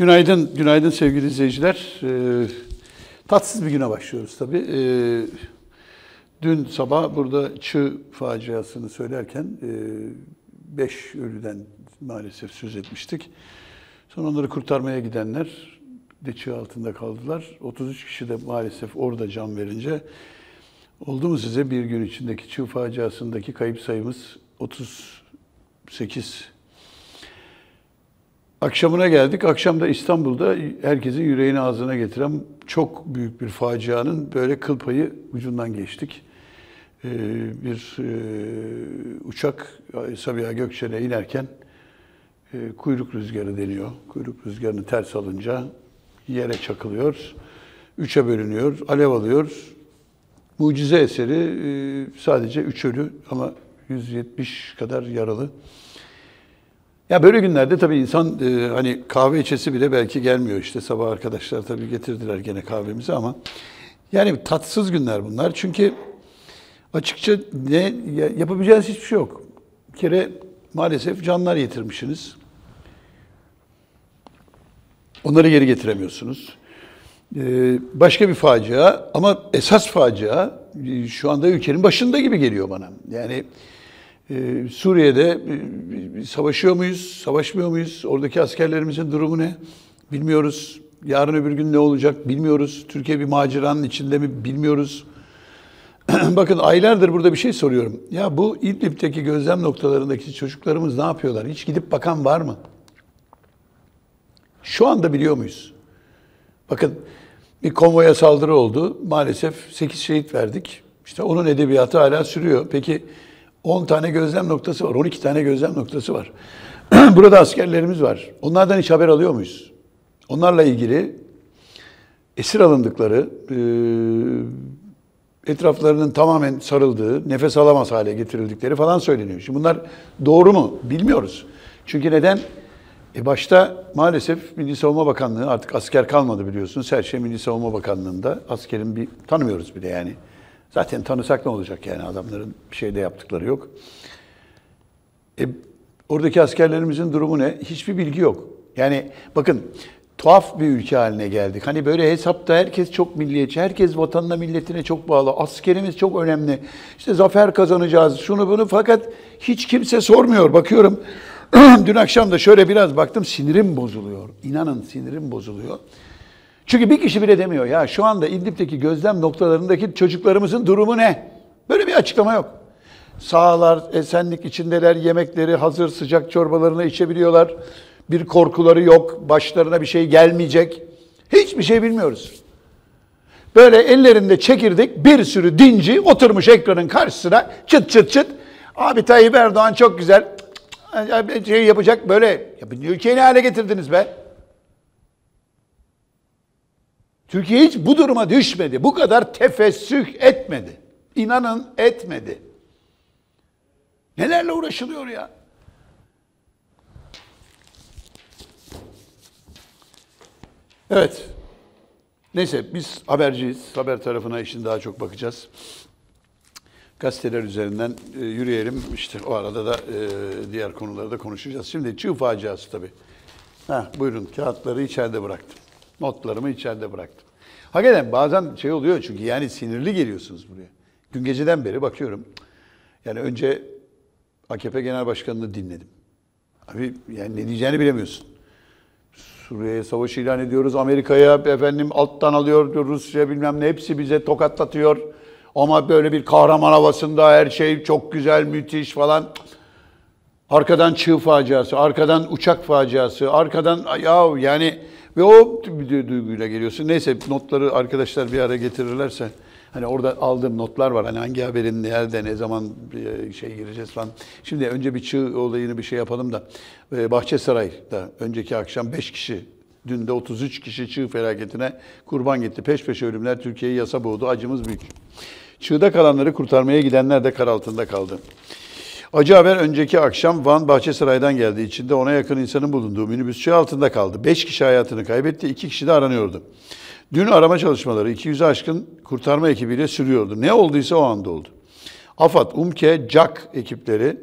Günaydın, günaydın sevgili izleyiciler. Ee, tatsız bir güne başlıyoruz tabii. Ee, dün sabah burada Çığ faciasını söylerken 5 e, ölüden maalesef söz etmiştik. Sonra onları kurtarmaya gidenler de çığ altında kaldılar. 33 kişi de maalesef orada can verince oldu mu size bir gün içindeki çığ faciasındaki kayıp sayımız 38 Akşamına geldik. Akşam da İstanbul'da herkesin yüreğini ağzına getiren çok büyük bir facianın böyle kıl payı ucundan geçtik. Ee, bir e, uçak Sabiha Gökçen'e inerken e, kuyruk rüzgarı deniyor. Kuyruk rüzgarını ters alınca yere çakılıyor. Üçe bölünüyor, alev alıyor. Mucize eseri e, sadece üç ölü ama 170 kadar yaralı. Ya böyle günlerde tabii insan e, hani kahve içesi bile belki gelmiyor işte. Sabah arkadaşlar tabii getirdiler gene kahvemizi ama yani tatsız günler bunlar. Çünkü açıkça ne yapabileceğiniz hiçbir şey yok. Bir kere maalesef canlar yitirmişsiniz. Onları geri getiremiyorsunuz. Ee, başka bir facia ama esas facia e, şu anda ülkenin başında gibi geliyor bana. Yani ee, Suriye'de e, savaşıyor muyuz, savaşmıyor muyuz? Oradaki askerlerimizin durumu ne? Bilmiyoruz. Yarın öbür gün ne olacak bilmiyoruz. Türkiye bir maceranın içinde mi bilmiyoruz. Bakın aylardır burada bir şey soruyorum. Ya bu İdlib'deki gözlem noktalarındaki çocuklarımız ne yapıyorlar? Hiç gidip bakan var mı? Şu anda biliyor muyuz? Bakın bir konvoya saldırı oldu. Maalesef 8 şehit verdik. İşte onun edebiyatı hala sürüyor. Peki 10 tane gözlem noktası var, 12 tane gözlem noktası var. Burada askerlerimiz var. Onlardan hiç haber alıyor muyuz? Onlarla ilgili esir alındıkları, e, etraflarının tamamen sarıldığı, nefes alamaz hale getirildikleri falan söyleniyor. Şimdi bunlar doğru mu? Bilmiyoruz. Çünkü neden? E başta maalesef Milli Savunma Bakanlığı artık asker kalmadı biliyorsunuz. Her şey Milli Savunma Bakanlığı'nda. Askerin bir tanımıyoruz bile yani. Zaten tanısak ne olacak yani adamların bir şey de yaptıkları yok. E, oradaki askerlerimizin durumu ne? Hiçbir bilgi yok. Yani bakın tuhaf bir ülke haline geldik. Hani böyle hesapta herkes çok milliyetçi, herkes vatanına milletine çok bağlı. Askerimiz çok önemli. İşte zafer kazanacağız, şunu bunu fakat hiç kimse sormuyor. Bakıyorum dün akşam da şöyle biraz baktım sinirim bozuluyor. İnanın sinirim bozuluyor. Çünkü bir kişi bile demiyor ya şu anda İdlib'deki gözlem noktalarındaki çocuklarımızın durumu ne? Böyle bir açıklama yok. Sağlar, esenlik içindeler, yemekleri hazır, sıcak çorbalarını içebiliyorlar. Bir korkuları yok, başlarına bir şey gelmeyecek. Hiçbir şey bilmiyoruz. Böyle ellerinde çekirdik, bir sürü dinci oturmuş ekranın karşısına çıt çıt çıt. Abi Tayyip Erdoğan çok güzel şey yapacak böyle. Ya ülkeyi ne hale getirdiniz be? Türkiye hiç bu duruma düşmedi. Bu kadar tefessüh etmedi. İnanın etmedi. Nelerle uğraşılıyor ya? Evet. Neyse biz haberciyiz. Haber tarafına işin daha çok bakacağız. Gazeteler üzerinden e, yürüyelim. İşte o arada da e, diğer konuları da konuşacağız. Şimdi çığ faciası tabii. Heh, buyurun kağıtları içeride bıraktım. Notlarımı içeride bıraktım. Hakikaten bazen şey oluyor çünkü yani sinirli geliyorsunuz buraya. Dün geceden beri bakıyorum. Yani önce AKP Genel Başkanı'nı dinledim. Abi yani ne diyeceğini bilemiyorsun. Suriye'ye savaş ilan ediyoruz. Amerika'ya efendim alttan alıyor. Rusya bilmem ne hepsi bize tokatlatıyor. Ama böyle bir kahraman havasında her şey çok güzel, müthiş falan. Arkadan çığ faciası, arkadan uçak faciası, arkadan ya yani ve o bir duyguyla geliyorsun. Neyse notları arkadaşlar bir ara getirirlerse hani orada aldığım notlar var. Hani hangi haberin nerede ne zaman e, şey gireceğiz falan. Şimdi önce bir çığ olayını bir şey yapalım da e, Bahçesaray'da önceki akşam 5 kişi dün de 33 kişi çığ felaketine kurban gitti. Peş peşe ölümler Türkiye'yi yasa boğdu. Acımız büyük. Çığda kalanları kurtarmaya gidenler de kar altında kaldı. Acı haber önceki akşam Van Bahçesaray'dan geldi. İçinde ona yakın insanın bulunduğu minibüs çığ altında kaldı. Beş kişi hayatını kaybetti, iki kişi de aranıyordu. Dün arama çalışmaları 200 aşkın kurtarma ekibiyle sürüyordu. Ne olduysa o anda oldu. AFAD, UMKE, JAK ekipleri,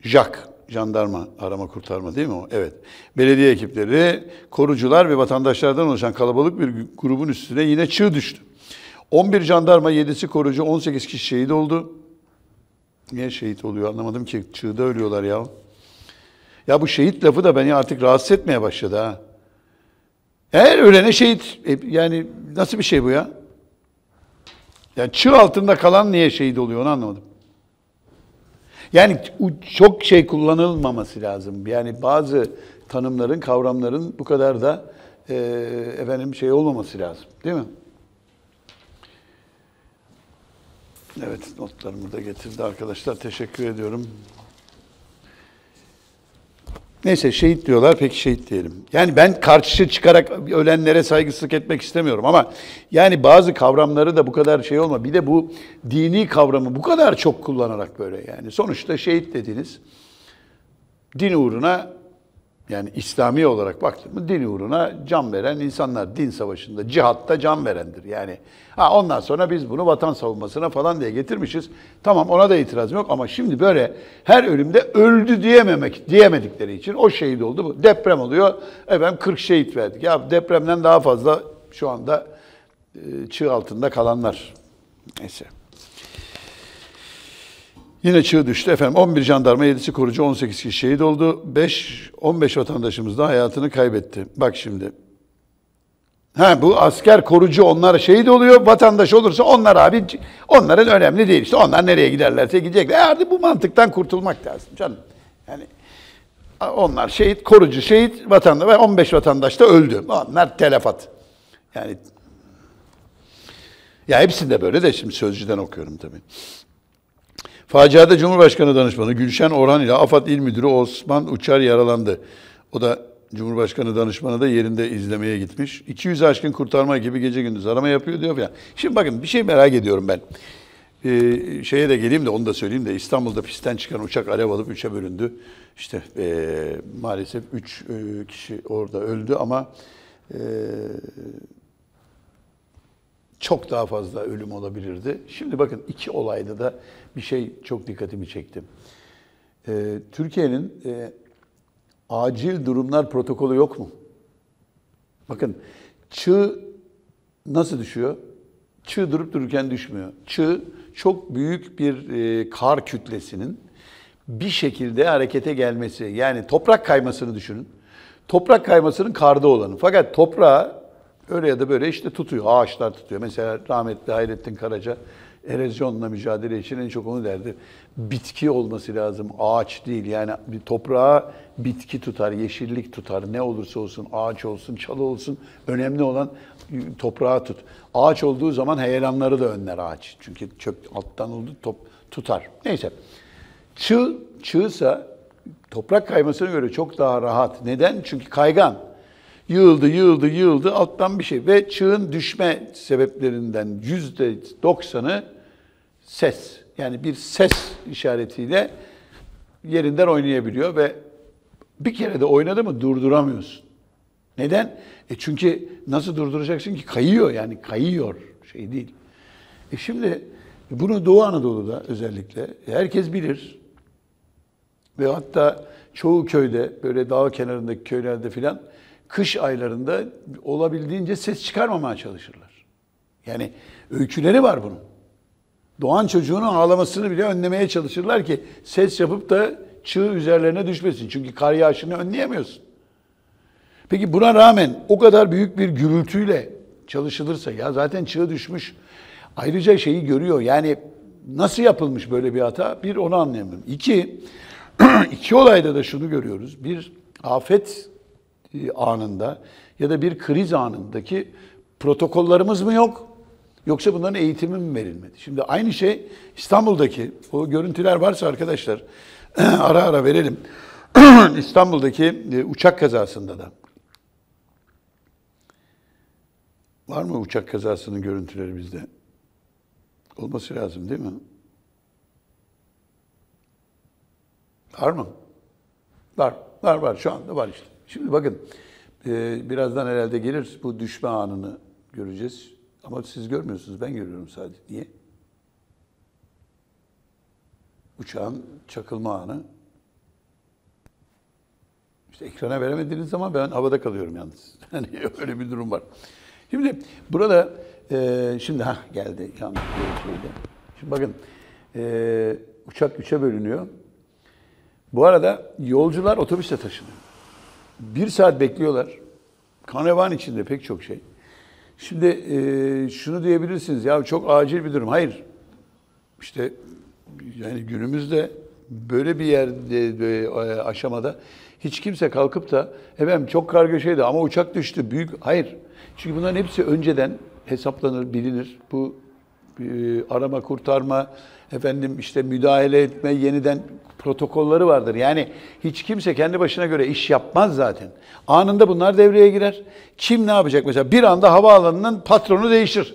JAK jandarma arama kurtarma değil mi o? Evet. Belediye ekipleri, korucular ve vatandaşlardan oluşan kalabalık bir grubun üstüne yine çığ düştü. 11 jandarma, 7'si korucu, 18 kişi şehit oldu niye şehit oluyor anlamadım ki. Çığda ölüyorlar ya. Ya bu şehit lafı da beni artık rahatsız etmeye başladı ha. Eğer ölene şehit e, yani nasıl bir şey bu ya? Yani çığ altında kalan niye şehit oluyor onu anlamadım. Yani çok şey kullanılmaması lazım. Yani bazı tanımların, kavramların bu kadar da e, efendim şey olmaması lazım. Değil mi? Evet, notlarımı da getirdi arkadaşlar. Teşekkür ediyorum. Neyse şehit diyorlar, peki şehit diyelim. Yani ben karşı çıkarak ölenlere saygısızlık etmek istemiyorum ama yani bazı kavramları da bu kadar şey olma. Bir de bu dini kavramı bu kadar çok kullanarak böyle yani. Sonuçta şehit dediniz. Din uğruna yani İslami olarak baktık mı din uğruna can veren insanlar. Din savaşında, cihatta can verendir. Yani ha ondan sonra biz bunu vatan savunmasına falan diye getirmişiz. Tamam ona da itirazım yok ama şimdi böyle her ölümde öldü diyememek diyemedikleri için o şehit oldu. bu Deprem oluyor. Efendim 40 şehit verdik. Ya depremden daha fazla şu anda çığ altında kalanlar. Neyse. Yine çığ düştü efendim. 11 jandarma, 7'si korucu, 18 kişi şehit oldu. 5, 15 vatandaşımız da hayatını kaybetti. Bak şimdi. Ha bu asker korucu onlar şehit oluyor. Vatandaş olursa onlar abi onların önemli değil. İşte onlar nereye giderlerse gidecekler. E artık bu mantıktan kurtulmak lazım canım. Yani onlar şehit, korucu şehit, vatandaş ve 15 vatandaş da öldü. Onlar telefat. Yani ya hepsinde böyle de şimdi sözcüden okuyorum tabii. Faciada Cumhurbaşkanı danışmanı Gülşen Orhan ile AFAD İl Müdürü Osman Uçar yaralandı. O da Cumhurbaşkanı danışmanı da yerinde izlemeye gitmiş. 200 aşkın kurtarma gibi gece gündüz arama yapıyor diyor falan. Şimdi bakın bir şey merak ediyorum ben. Ee, şeye de geleyim de onu da söyleyeyim de İstanbul'da pistten çıkan uçak alev alıp üçe bölündü. İşte e, maalesef üç e, kişi orada öldü ama e, çok daha fazla ölüm olabilirdi. Şimdi bakın iki olayda da bir şey çok dikkatimi çekti. Ee, Türkiye'nin e, acil durumlar protokolü yok mu? Bakın çığ nasıl düşüyor? Çığ durup dururken düşmüyor. Çığ çok büyük bir e, kar kütlesinin bir şekilde harekete gelmesi. Yani toprak kaymasını düşünün. Toprak kaymasının karda olanı. Fakat toprağı öyle ya da böyle işte tutuyor. Ağaçlar tutuyor. Mesela rahmetli Hayrettin Karaca erozyonla mücadele için en çok onu derdi. Bitki olması lazım, ağaç değil. Yani bir toprağa bitki tutar, yeşillik tutar. Ne olursa olsun, ağaç olsun, çalı olsun. Önemli olan toprağa tut. Ağaç olduğu zaman heyelanları da önler ağaç. Çünkü çöp alttan oldu top, tutar. Neyse. Çığ, çığsa toprak kaymasına göre çok daha rahat. Neden? Çünkü kaygan. Yığıldı, yığıldı, yığıldı alttan bir şey. Ve çığın düşme sebeplerinden yüzde doksanı ses yani bir ses işaretiyle yerinden oynayabiliyor ve bir kere de oynadı mı durduramıyorsun. Neden? E çünkü nasıl durduracaksın ki? Kayıyor yani kayıyor şey değil. E şimdi bunu Doğu Anadolu'da özellikle herkes bilir. Ve hatta çoğu köyde böyle dağ kenarındaki köylerde filan kış aylarında olabildiğince ses çıkarmamaya çalışırlar. Yani öyküleri var bunun doğan çocuğunun ağlamasını bile önlemeye çalışırlar ki ses yapıp da çığ üzerlerine düşmesin. Çünkü kar yağışını önleyemiyorsun. Peki buna rağmen o kadar büyük bir gürültüyle çalışılırsa ya zaten çığ düşmüş. Ayrıca şeyi görüyor yani nasıl yapılmış böyle bir hata? Bir onu anlayamıyorum. İki, iki olayda da şunu görüyoruz. Bir afet e, anında ya da bir kriz anındaki protokollarımız mı yok? Yoksa bunların eğitimi mi verilmedi? Şimdi aynı şey İstanbul'daki o görüntüler varsa arkadaşlar ara ara verelim. İstanbul'daki e, uçak kazasında da. Var mı uçak kazasının görüntüleri bizde? Olması lazım değil mi? Var mı? Var, var, var. Şu anda var işte. Şimdi bakın, e, birazdan herhalde gelir bu düşme anını göreceğiz. Ama siz görmüyorsunuz, ben görüyorum sadece. Niye? Uçağın çakılma anı. İşte ekrana veremediğiniz zaman ben havada kalıyorum yalnız. Yani öyle bir durum var. Şimdi burada, e, şimdi ha geldi. Şimdi bakın, e, uçak üçe bölünüyor. Bu arada yolcular otobüste taşınıyor. Bir saat bekliyorlar. Karnevan içinde pek çok şey. Şimdi e, şunu diyebilirsiniz ya çok acil bir durum. Hayır. İşte yani günümüzde böyle bir yerde böyle aşamada hiç kimse kalkıp da efendim çok şeydi ama uçak düştü büyük. Hayır. Çünkü bunların hepsi önceden hesaplanır, bilinir. Bu e, arama kurtarma, efendim işte müdahale etme, yeniden protokolları vardır. Yani hiç kimse kendi başına göre iş yapmaz zaten. Anında bunlar devreye girer. Kim ne yapacak mesela? Bir anda havaalanının patronu değişir.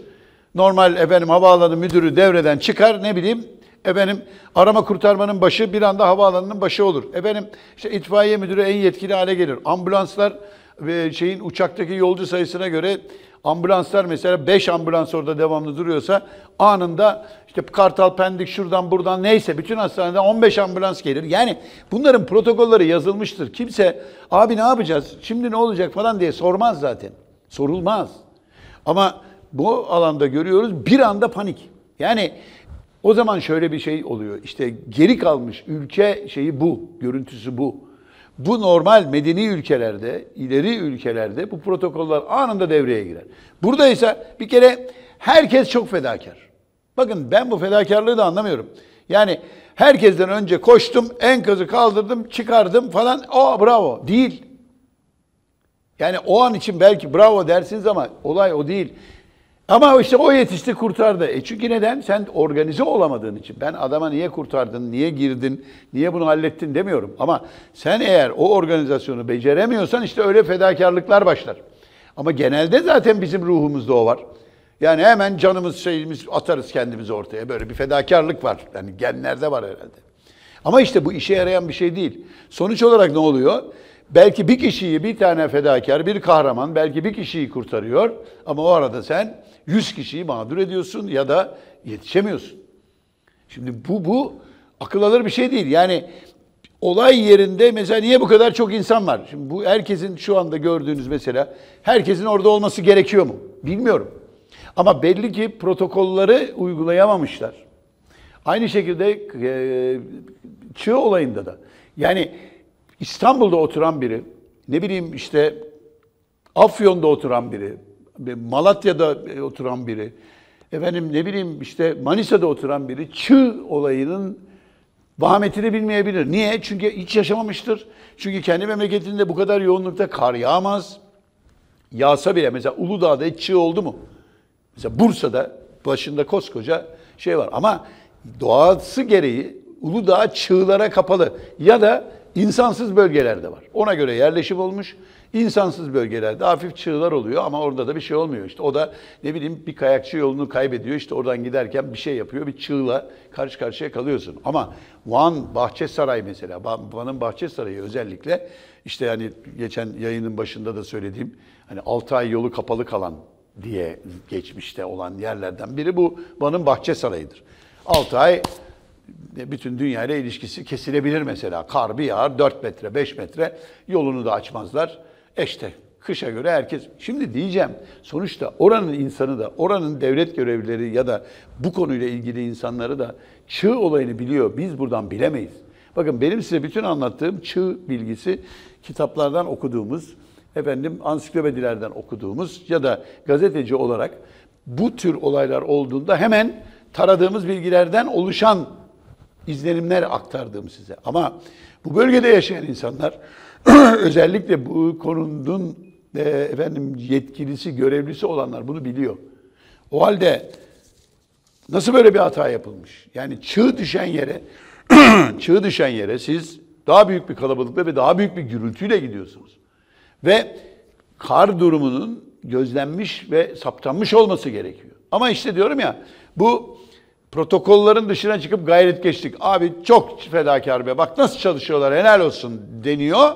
Normal efendim havaalanı müdürü devreden çıkar ne bileyim Efendim arama kurtarmanın başı bir anda havaalanının başı olur. Efendim işte itfaiye müdürü en yetkili hale gelir. Ambulanslar ve şeyin uçaktaki yolcu sayısına göre Ambulanslar mesela 5 ambulans orada devamlı duruyorsa anında işte Kartal, Pendik, şuradan buradan neyse bütün hastaneden 15 ambulans gelir. Yani bunların protokolları yazılmıştır. Kimse abi ne yapacağız, şimdi ne olacak falan diye sormaz zaten. Sorulmaz. Ama bu alanda görüyoruz bir anda panik. Yani o zaman şöyle bir şey oluyor. İşte geri kalmış ülke şeyi bu, görüntüsü bu. Bu normal medeni ülkelerde, ileri ülkelerde bu protokoller anında devreye girer. Burada ise bir kere herkes çok fedakar. Bakın ben bu fedakarlığı da anlamıyorum. Yani herkesten önce koştum, enkazı kaldırdım, çıkardım falan. O bravo. Değil. Yani o an için belki bravo dersiniz ama olay o değil. Ama işte o yetişti kurtardı. E çünkü neden? Sen organize olamadığın için. Ben adama niye kurtardın, niye girdin, niye bunu hallettin demiyorum. Ama sen eğer o organizasyonu beceremiyorsan işte öyle fedakarlıklar başlar. Ama genelde zaten bizim ruhumuzda o var. Yani hemen canımız şeyimiz atarız kendimizi ortaya. Böyle bir fedakarlık var. Yani genlerde var herhalde. Ama işte bu işe yarayan bir şey değil. Sonuç olarak ne oluyor? Belki bir kişiyi bir tane fedakar, bir kahraman belki bir kişiyi kurtarıyor ama o arada sen 100 kişiyi mağdur ediyorsun ya da yetişemiyorsun. Şimdi bu bu akıl alır bir şey değil. Yani olay yerinde mesela niye bu kadar çok insan var? Şimdi bu herkesin şu anda gördüğünüz mesela herkesin orada olması gerekiyor mu? Bilmiyorum. Ama belli ki protokolları uygulayamamışlar. Aynı şekilde e, çığ olayında da. Yani İstanbul'da oturan biri, ne bileyim işte Afyon'da oturan biri, Malatya'da e, oturan biri, efendim ne bileyim işte Manisa'da oturan biri çığ olayının vahametini bilmeyebilir. Niye? Çünkü hiç yaşamamıştır. Çünkü kendi memleketinde bu kadar yoğunlukta kar yağmaz. Yağsa bile mesela Uludağ'da hiç çığ oldu mu? Mesela Bursa'da başında koskoca şey var ama doğası gereği Uludağ çığlara kapalı ya da İnsansız bölgeler de var. Ona göre yerleşim olmuş. İnsansız bölgelerde hafif çığlar oluyor ama orada da bir şey olmuyor. İşte o da ne bileyim bir kayakçı yolunu kaybediyor. İşte oradan giderken bir şey yapıyor. Bir çığla karşı karşıya kalıyorsun. Ama Van Bahçesaray mesela. Van'ın Bahçesaray'ı özellikle işte hani geçen yayının başında da söylediğim hani 6 ay yolu kapalı kalan diye geçmişte olan yerlerden biri bu Van'ın Bahçesaray'ıdır. 6 ay e, bütün dünya ile ilişkisi kesilebilir mesela. Kar bir yağar 4 metre 5 metre yolunu da açmazlar. E işte kışa göre herkes. Şimdi diyeceğim sonuçta oranın insanı da oranın devlet görevlileri ya da bu konuyla ilgili insanları da çığ olayını biliyor. Biz buradan bilemeyiz. Bakın benim size bütün anlattığım çığ bilgisi kitaplardan okuduğumuz, efendim ansiklopedilerden okuduğumuz ya da gazeteci olarak bu tür olaylar olduğunda hemen taradığımız bilgilerden oluşan izlenimler aktardım size. Ama bu bölgede yaşayan insanlar özellikle bu konunun e, efendim yetkilisi, görevlisi olanlar bunu biliyor. O halde nasıl böyle bir hata yapılmış? Yani çığ düşen yere çığ düşen yere siz daha büyük bir kalabalıkla ve daha büyük bir gürültüyle gidiyorsunuz. Ve kar durumunun gözlenmiş ve saptanmış olması gerekiyor. Ama işte diyorum ya bu protokolların dışına çıkıp gayret geçtik. Abi çok fedakar be bak nasıl çalışıyorlar helal olsun deniyor.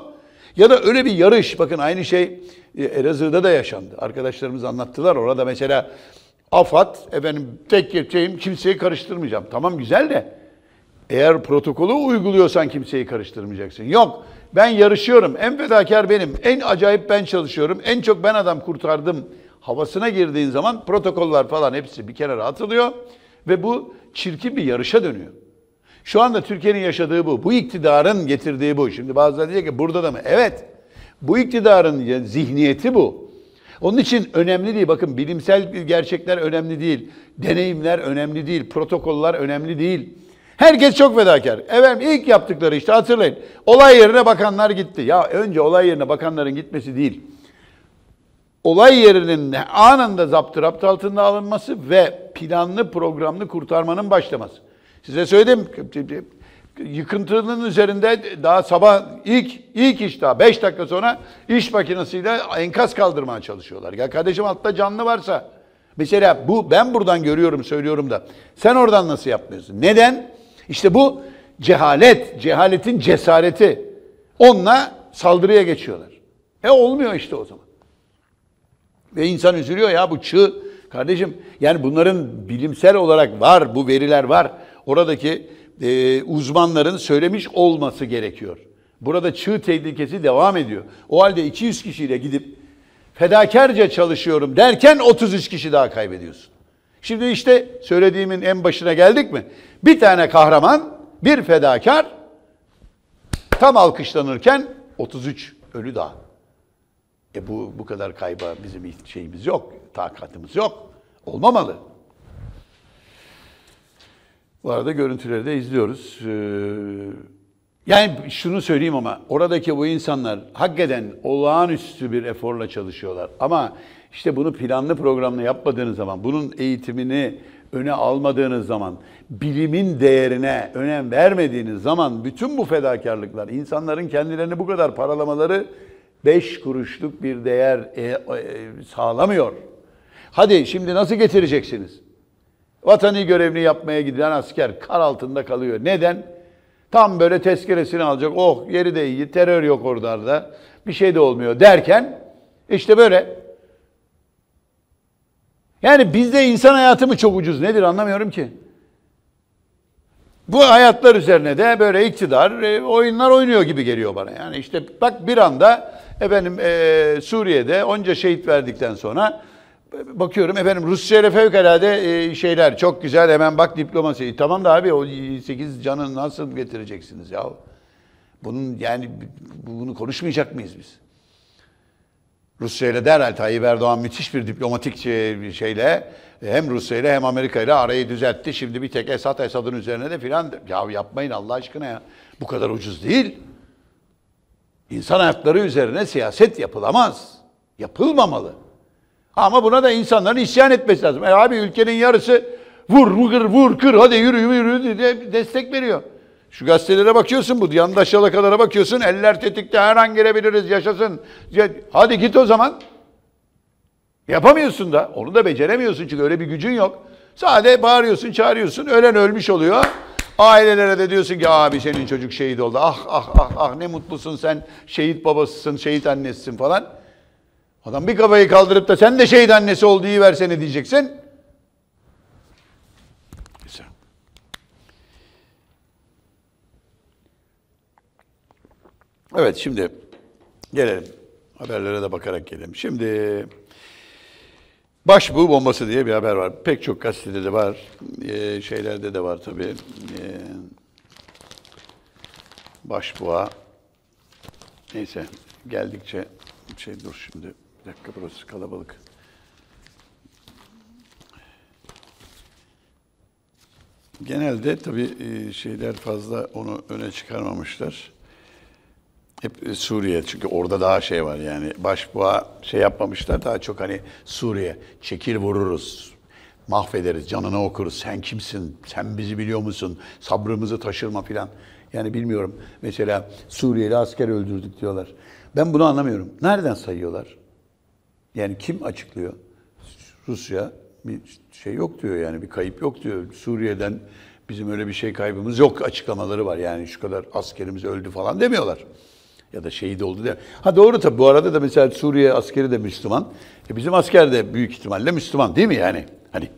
Ya da öyle bir yarış bakın aynı şey e, Elazığ'da da yaşandı. Arkadaşlarımız anlattılar orada mesela AFAD efendim tek yapacağım kimseyi karıştırmayacağım. Tamam güzel de eğer protokolü uyguluyorsan kimseyi karıştırmayacaksın. Yok ben yarışıyorum en fedakar benim en acayip ben çalışıyorum en çok ben adam kurtardım havasına girdiğin zaman protokoller falan hepsi bir kenara atılıyor. Ve bu çirkin bir yarışa dönüyor. Şu anda Türkiye'nin yaşadığı bu. Bu iktidarın getirdiği bu. Şimdi bazıları diyecek ki burada da mı? Evet. Bu iktidarın zihniyeti bu. Onun için önemli değil. Bakın bilimsel gerçekler önemli değil. Deneyimler önemli değil. Protokoller önemli değil. Herkes çok fedakar. Efendim ilk yaptıkları işte hatırlayın. Olay yerine bakanlar gitti. Ya önce olay yerine bakanların gitmesi değil olay yerinin anında zapturapt altında alınması ve planlı programlı kurtarmanın başlaması. Size söyledim yıkıntının üzerinde daha sabah ilk ilk iş daha 5 dakika sonra iş makinesiyle enkaz kaldırmaya çalışıyorlar. Ya kardeşim altta canlı varsa mesela bu ben buradan görüyorum söylüyorum da sen oradan nasıl yapmıyorsun? Neden? İşte bu cehalet, cehaletin cesareti. Onunla saldırıya geçiyorlar. E olmuyor işte o zaman. Ve insan üzülüyor ya bu çığ. Kardeşim yani bunların bilimsel olarak var, bu veriler var. Oradaki e, uzmanların söylemiş olması gerekiyor. Burada çığ tehlikesi devam ediyor. O halde 200 kişiyle gidip fedakarca çalışıyorum derken 33 kişi daha kaybediyorsun. Şimdi işte söylediğimin en başına geldik mi? Bir tane kahraman, bir fedakar tam alkışlanırken 33 ölü daha. E bu, bu kadar kayba bizim şeyimiz yok, takatımız yok. Olmamalı. Bu arada görüntüleri de izliyoruz. Ee, yani şunu söyleyeyim ama oradaki bu insanlar hakikaten olağanüstü bir eforla çalışıyorlar. Ama işte bunu planlı programlı yapmadığınız zaman, bunun eğitimini öne almadığınız zaman, bilimin değerine önem vermediğiniz zaman bütün bu fedakarlıklar, insanların kendilerini bu kadar paralamaları beş kuruşluk bir değer e, e, sağlamıyor. Hadi şimdi nasıl getireceksiniz? Vatani görevini yapmaya giden asker kar altında kalıyor. Neden? Tam böyle tezkeresini alacak. Oh yeri de iyi, terör yok orada Bir şey de olmuyor derken işte böyle. Yani bizde insan hayatı mı çok ucuz nedir anlamıyorum ki. Bu hayatlar üzerine de böyle iktidar e, oyunlar oynuyor gibi geliyor bana. Yani işte bak bir anda efendim e, Suriye'de onca şehit verdikten sonra e, bakıyorum efendim Rusya ile fevkalade e, şeyler çok güzel hemen bak diplomasi. E, tamam da abi o 8 canı nasıl getireceksiniz ya? Bunun yani bunu konuşmayacak mıyız biz? Rusya ile derhal Tayyip Erdoğan müthiş bir diplomatik şey, şeyle hem Rusya ile hem Amerika ile arayı düzeltti. Şimdi bir tek Esad Esad'ın üzerine de filan ya yapmayın Allah aşkına ya. Bu kadar ucuz değil. İnsan hayatları üzerine siyaset yapılamaz. Yapılmamalı. Ama buna da insanların isyan etmesi lazım. E abi ülkenin yarısı vur vur vur kır hadi yürü yürü yürü diye destek veriyor. Şu gazetelere bakıyorsun bu yandaş şalakalara bakıyorsun. Eller tetikte her an gelebiliriz. yaşasın. Hadi git o zaman. Yapamıyorsun da. Onu da beceremiyorsun çünkü öyle bir gücün yok. Sadece bağırıyorsun çağırıyorsun ölen ölmüş oluyor. Ailelere de diyorsun ki abi senin çocuk şehit oldu. Ah ah ah ah ne mutlusun sen şehit babasısın, şehit annesisin falan. Adam bir kafayı kaldırıp da sen de şehit annesi ol versene diyeceksin. Evet şimdi gelelim. Haberlere de bakarak gelelim. Şimdi Başbuğ bombası diye bir haber var. Pek çok gazetede de var. E, şeylerde de var tabii. E, başbuğa. Neyse geldikçe şey dur şimdi. Bir dakika burası kalabalık. Genelde tabii e, şeyler fazla onu öne çıkarmamışlar hep e, Suriye çünkü orada daha şey var yani başbuğa şey yapmamışlar daha çok hani Suriye çekir vururuz mahvederiz canını okuruz sen kimsin sen bizi biliyor musun sabrımızı taşırma filan yani bilmiyorum mesela Suriyeli asker öldürdük diyorlar ben bunu anlamıyorum nereden sayıyorlar yani kim açıklıyor Rusya bir şey yok diyor yani bir kayıp yok diyor Suriye'den bizim öyle bir şey kaybımız yok açıklamaları var yani şu kadar askerimiz öldü falan demiyorlar ya da şehit oldu diye. Ha doğru tabii bu arada da mesela Suriye askeri de Müslüman. E bizim asker de büyük ihtimalle Müslüman değil mi yani? Hani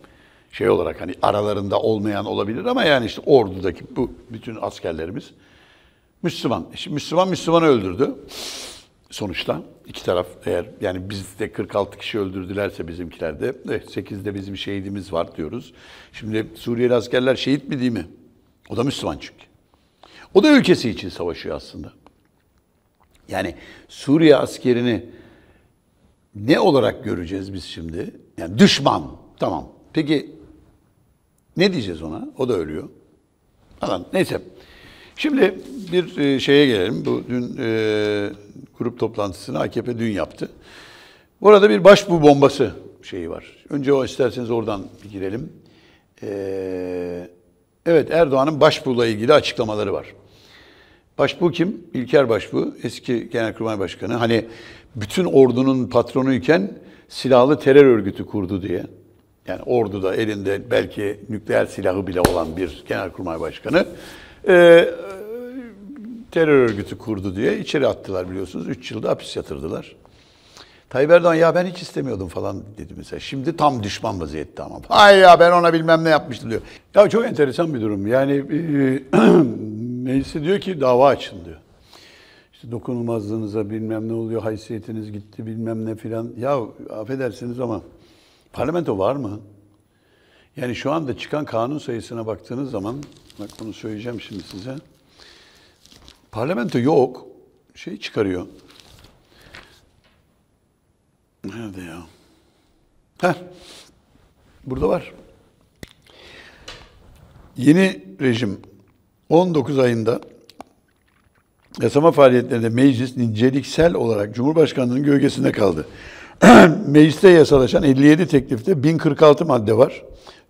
şey olarak hani aralarında olmayan olabilir ama yani işte ordudaki bu bütün askerlerimiz Müslüman. E, şimdi Müslüman Müslümanı öldürdü sonuçta. iki taraf eğer yani bizde 46 kişi öldürdülerse bizimkilerde evet 8 de e, bizim şehidimiz var diyoruz. Şimdi Suriyeli askerler şehit mi değil mi? O da Müslüman çünkü. O da ülkesi için savaşıyor aslında. Yani Suriye askerini ne olarak göreceğiz biz şimdi? Yani düşman. Tamam. Peki ne diyeceğiz ona? O da ölüyor. Falan. Neyse. Şimdi bir e, şeye gelelim. Bu dün e, grup toplantısını AKP dün yaptı. Bu arada bir başbu bombası şeyi var. Önce o isterseniz oradan bir girelim. Ee, evet Erdoğan'ın başbuğla ilgili açıklamaları var. Başbuğ kim? İlker Başbuğ, eski Genelkurmay Başkanı. Hani bütün ordunun patronuyken silahlı terör örgütü kurdu diye. Yani orduda elinde belki nükleer silahı bile olan bir Genelkurmay Başkanı. Ee, terör örgütü kurdu diye içeri attılar biliyorsunuz. 3 yılda hapis yatırdılar. Tayyip Erdoğan ya ben hiç istemiyordum falan dedi mesela. Şimdi tam düşman vaziyette ama. Ay ya ben ona bilmem ne yapmıştım diyor. Ya çok enteresan bir durum. Yani e, meclise diyor ki dava açın diyor. İşte dokunulmazlığınıza bilmem ne oluyor, haysiyetiniz gitti bilmem ne filan. Ya affedersiniz ama parlamento var mı? Yani şu anda çıkan kanun sayısına baktığınız zaman, bak bunu söyleyeceğim şimdi size. Parlamento yok, şey çıkarıyor. Nerede ya? Heh, burada var. Yeni rejim 19 ayında yasama faaliyetlerinde meclis niceliksel olarak Cumhurbaşkanlığının gölgesinde kaldı. Mecliste yasalaşan 57 teklifte 1046 madde var.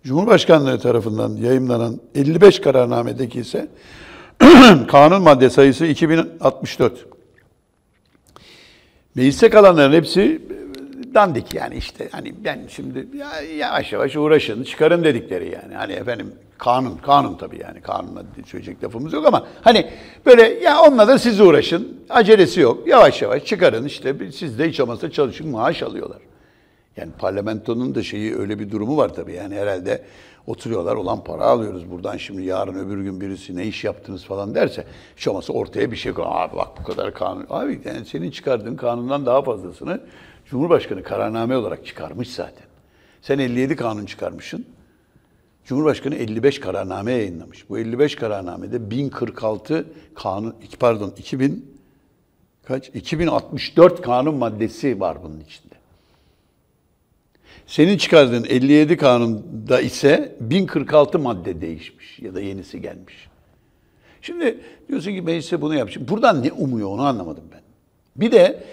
Cumhurbaşkanlığı tarafından yayımlanan 55 kararnamedeki ise kanun madde sayısı 2064. Mecliste kalanların hepsi dandik yani işte hani ben şimdi ya, yavaş yavaş uğraşın çıkarın dedikleri yani. Hani efendim kanun, kanun tabii yani kanunla söyleyecek lafımız yok ama hani böyle ya onunla da siz uğraşın acelesi yok yavaş yavaş çıkarın işte siz de hiç olmazsa çalışın maaş alıyorlar. Yani parlamentonun da şeyi öyle bir durumu var tabii yani herhalde oturuyorlar olan para alıyoruz buradan şimdi yarın öbür gün birisi ne iş yaptınız falan derse hiç olmazsa ortaya bir şey koy. Abi bak bu kadar kanun. Abi yani senin çıkardığın kanundan daha fazlasını Cumhurbaşkanı kararname olarak çıkarmış zaten. Sen 57 kanun çıkarmışsın. Cumhurbaşkanı 55 kararname yayınlamış. Bu 55 kararnamede 1046 kanun pardon 2000 kaç? 2064 kanun maddesi var bunun içinde. Senin çıkardığın 57 kanunda ise 1046 madde değişmiş ya da yenisi gelmiş. Şimdi diyorsun ki meclise bunu yapmış. Buradan ne umuyor onu anlamadım ben. Bir de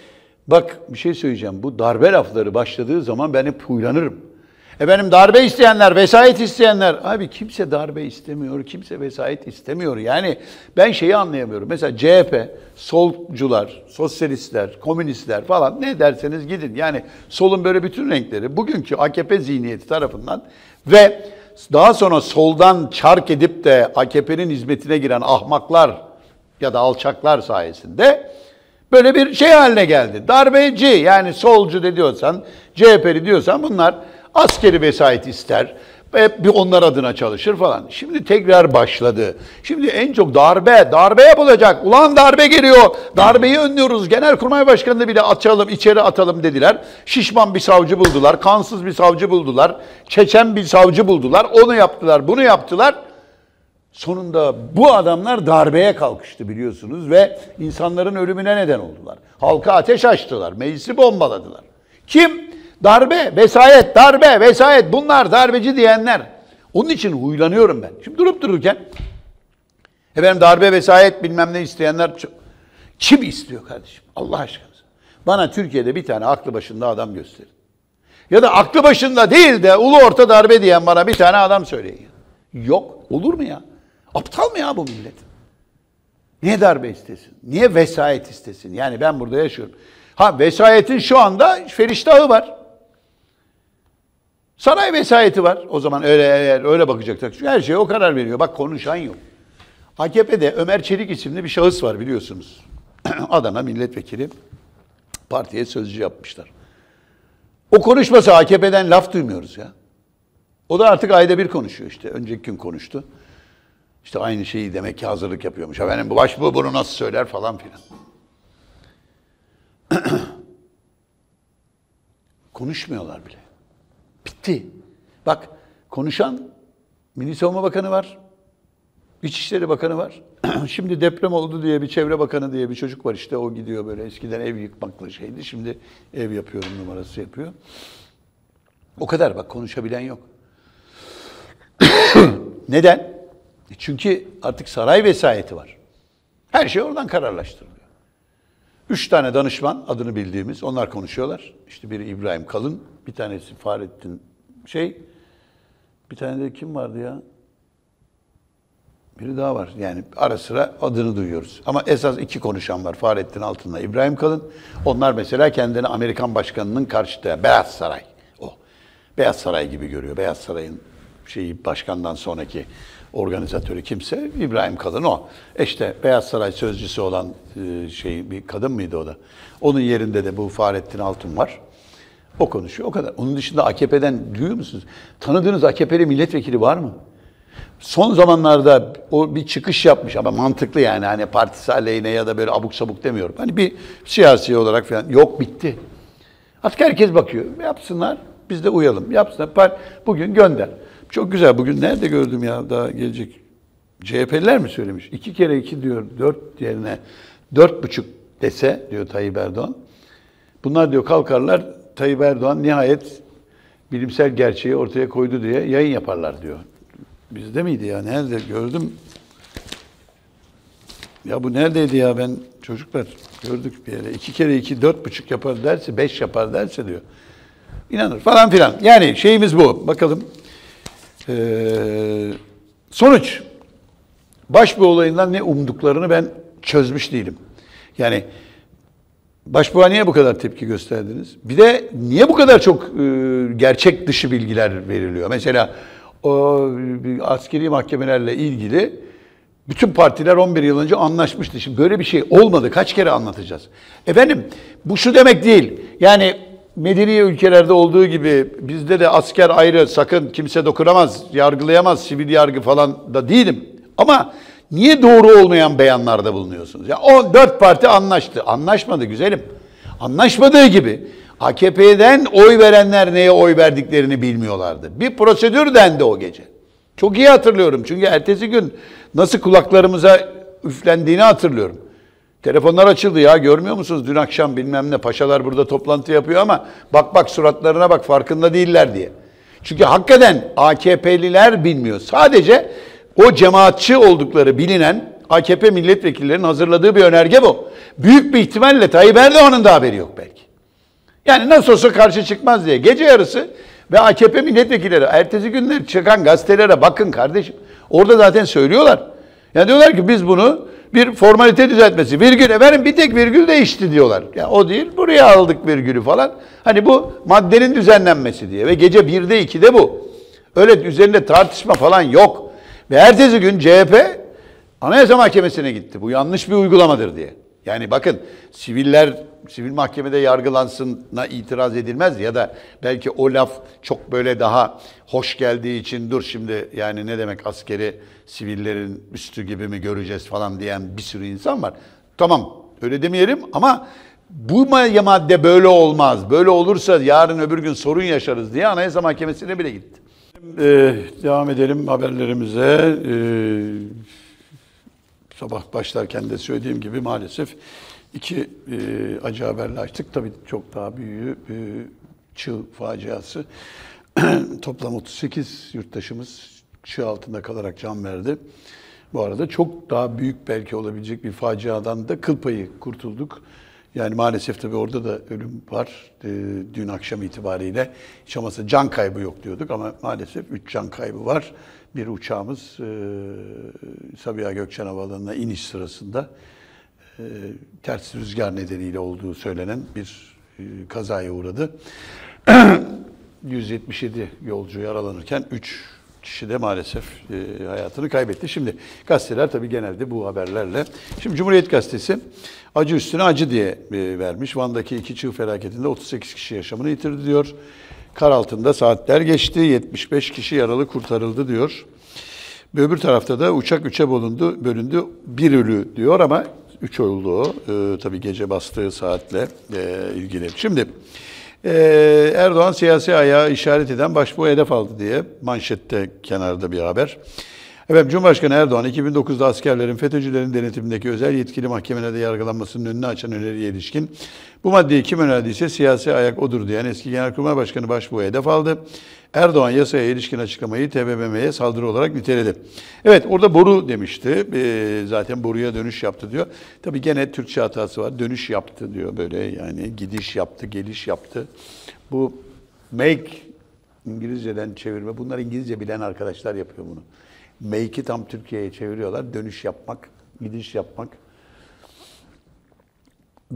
Bak bir şey söyleyeceğim. Bu darbe lafları başladığı zaman ben hep huylanırım. E, benim darbe isteyenler, vesayet isteyenler. Abi kimse darbe istemiyor, kimse vesayet istemiyor. Yani ben şeyi anlayamıyorum. Mesela CHP, solcular, sosyalistler, komünistler falan ne derseniz gidin. Yani solun böyle bütün renkleri bugünkü AKP zihniyeti tarafından ve daha sonra soldan çark edip de AKP'nin hizmetine giren ahmaklar ya da alçaklar sayesinde Böyle bir şey haline geldi. Darbeci yani solcu de diyorsan, CHP'li diyorsan bunlar askeri vesayet ister. Hep bir onlar adına çalışır falan. Şimdi tekrar başladı. Şimdi en çok darbe, darbe yapılacak. Ulan darbe geliyor. Darbeyi önlüyoruz. Genelkurmay Başkanı'nı bile açalım, içeri atalım dediler. Şişman bir savcı buldular. Kansız bir savcı buldular. Çeçen bir savcı buldular. Onu yaptılar, bunu yaptılar. Sonunda bu adamlar darbeye kalkıştı biliyorsunuz ve insanların ölümüne neden oldular. Halka ateş açtılar, meclisi bombaladılar. Kim? Darbe, vesayet, darbe, vesayet bunlar darbeci diyenler. Onun için huylanıyorum ben. Şimdi durup dururken efendim darbe vesayet bilmem ne isteyenler çok... kim istiyor kardeşim? Allah aşkına. Bana Türkiye'de bir tane aklı başında adam gösterin. Ya da aklı başında değil de ulu orta darbe diyen bana bir tane adam söyleyin. Yok. Olur mu ya? Aptal mı ya bu millet? Niye darbe istesin? Niye vesayet istesin? Yani ben burada yaşıyorum. Ha vesayetin şu anda feriştahı var. Saray vesayeti var. O zaman öyle eğer öyle bakacaktık. bakacaksak. Her şeye o karar veriyor. Bak konuşan yok. AKP'de Ömer Çelik isimli bir şahıs var biliyorsunuz. Adana milletvekili partiye sözcü yapmışlar. O konuşmasa AKP'den laf duymuyoruz ya. O da artık ayda bir konuşuyor işte. Önceki gün konuştu. İşte aynı şeyi demek ki hazırlık yapıyormuş. Efendim Bulaş bu bunu nasıl söyler falan filan. Konuşmuyorlar bile. Bitti. Bak konuşan Milli Savunma Bakanı var. İçişleri Bakanı var. şimdi deprem oldu diye bir çevre bakanı diye bir çocuk var işte o gidiyor böyle eskiden ev yıkmakla şeydi şimdi ev yapıyorum numarası yapıyor. O kadar bak konuşabilen yok. Neden? E çünkü artık saray vesayeti var. Her şey oradan kararlaştırılıyor. Üç tane danışman adını bildiğimiz onlar konuşuyorlar. İşte biri İbrahim Kalın, bir tanesi Fahrettin şey, bir tane de kim vardı ya? Biri daha var. Yani ara sıra adını duyuyoruz. Ama esas iki konuşan var. Fahrettin Altın'la İbrahim Kalın. Onlar mesela kendini Amerikan başkanının karşıtı. Beyaz Saray. O. Beyaz Saray gibi görüyor. Beyaz Saray'ın şeyi başkandan sonraki organizatörü kimse İbrahim Kalın o. E işte Beyaz Saray sözcüsü olan e, şey bir kadın mıydı o da? Onun yerinde de bu Fahrettin Altun var. O konuşuyor o kadar. Onun dışında AKP'den duyuyor musunuz? Tanıdığınız AKP'li milletvekili var mı? Son zamanlarda o bir çıkış yapmış ama mantıklı yani hani partisi aleyhine ya da böyle abuk sabuk demiyorum. Hani bir siyasi olarak falan yok bitti. Artık herkes bakıyor. Yapsınlar biz de uyalım. Yapsınlar. Bugün gönder. Çok güzel. Bugün nerede gördüm ya daha gelecek. CHP'liler mi söylemiş? İki kere iki diyor, dört yerine dört buçuk dese diyor Tayyip Erdoğan. Bunlar diyor kalkarlar Tayyip Erdoğan nihayet bilimsel gerçeği ortaya koydu diye yayın yaparlar diyor. Bizde miydi ya? Nerede gördüm? Ya bu neredeydi ya ben çocuklar gördük bir yere. İki kere iki dört buçuk yapar derse beş yapar derse diyor. İnanır falan filan. Yani şeyimiz bu. Bakalım ee, sonuç, başbuğ olayından ne umduklarını ben çözmüş değilim. Yani başbuğa niye bu kadar tepki gösterdiniz? Bir de niye bu kadar çok e, gerçek dışı bilgiler veriliyor? Mesela o askeri mahkemelerle ilgili bütün partiler 11 yıl önce anlaşmıştı. Şimdi böyle bir şey olmadı. Kaç kere anlatacağız? Efendim bu şu demek değil. Yani medeni ülkelerde olduğu gibi bizde de asker ayrı sakın kimse dokunamaz, yargılayamaz, sivil yargı falan da değilim. Ama niye doğru olmayan beyanlarda bulunuyorsunuz? Ya o dört parti anlaştı. Anlaşmadı güzelim. Anlaşmadığı gibi AKP'den oy verenler neye oy verdiklerini bilmiyorlardı. Bir prosedür dendi o gece. Çok iyi hatırlıyorum çünkü ertesi gün nasıl kulaklarımıza üflendiğini hatırlıyorum. Telefonlar açıldı ya görmüyor musunuz? Dün akşam bilmem ne paşalar burada toplantı yapıyor ama bak bak suratlarına bak farkında değiller diye. Çünkü hakikaten AKP'liler bilmiyor. Sadece o cemaatçi oldukları bilinen AKP milletvekillerinin hazırladığı bir önerge bu. Büyük bir ihtimalle Tayyip Erdoğan'ın da haberi yok belki. Yani nasıl olsa karşı çıkmaz diye. Gece yarısı ve AKP milletvekilleri ertesi günler çıkan gazetelere bakın kardeşim. Orada zaten söylüyorlar. Yani diyorlar ki biz bunu bir formalite düzeltmesi. Virgül efendim bir tek virgül değişti diyorlar. Ya o değil buraya aldık virgülü falan. Hani bu maddenin düzenlenmesi diye ve gece 1'de 2'de bu. Öyle üzerinde tartışma falan yok. Ve ertesi gün CHP Anayasa Mahkemesi'ne gitti. Bu yanlış bir uygulamadır diye. Yani bakın siviller sivil mahkemede yargılansına itiraz edilmez ya da belki o laf çok böyle daha hoş geldiği için dur şimdi yani ne demek askeri sivillerin üstü gibi mi göreceğiz falan diyen bir sürü insan var. Tamam öyle demeyelim ama bu madde böyle olmaz. Böyle olursa yarın öbür gün sorun yaşarız diye Anayasa Mahkemesi'ne bile gitti. Ee, devam edelim haberlerimize. Ee, sabah başlarken de söylediğim gibi maalesef iki e, acı haberle açtık. Tabii çok daha büyüğü e, çığ faciası. Toplam 38 yurttaşımız çığ altında kalarak can verdi. Bu arada çok daha büyük belki olabilecek bir faciadan da kıl payı kurtulduk. Yani maalesef tabii orada da ölüm var. E, dün akşam itibariyle hiç olmazsa can kaybı yok diyorduk ama maalesef 3 can kaybı var bir uçağımız e, Sabiha Gökçen Havaalanı'na iniş sırasında e, ters rüzgar nedeniyle olduğu söylenen bir e, kazaya uğradı. 177 yolcu yaralanırken 3 kişi de maalesef e, hayatını kaybetti. Şimdi gazeteler tabii genelde bu haberlerle. Şimdi Cumhuriyet Gazetesi acı üstüne acı diye e, vermiş. Van'daki iki çığ felaketinde 38 kişi yaşamını yitirdi diyor. Kar altında saatler geçti. 75 kişi yaralı kurtarıldı diyor. Bir öbür tarafta da uçak üçe bölündü, bölündü bir ölü diyor ama üç oldu o. Ee, tabii gece bastığı saatle e, ilgili. Şimdi ee, Erdoğan siyasi ayağı işaret eden başbuğ hedef aldı diye manşette kenarda bir haber. Efendim Cumhurbaşkanı Erdoğan 2009'da askerlerin FETÖ'cülerin denetimindeki özel yetkili mahkemelerde yargılanmasının önünü açan öneriye ilişkin bu maddeyi kim önerdiyse siyasi ayak odur diyen eski Genelkurmay Başkanı Başbuğ'a hedef aldı. Erdoğan yasaya ilişkin açıklamayı TBMM'ye saldırı olarak niteledi. Evet orada boru demişti. E, zaten boruya dönüş yaptı diyor. Tabi gene Türkçe hatası var. Dönüş yaptı diyor böyle yani gidiş yaptı, geliş yaptı. Bu make İngilizceden çevirme. Bunlar İngilizce bilen arkadaşlar yapıyor bunu. Make'i tam Türkiye'ye çeviriyorlar. Dönüş yapmak, gidiş yapmak,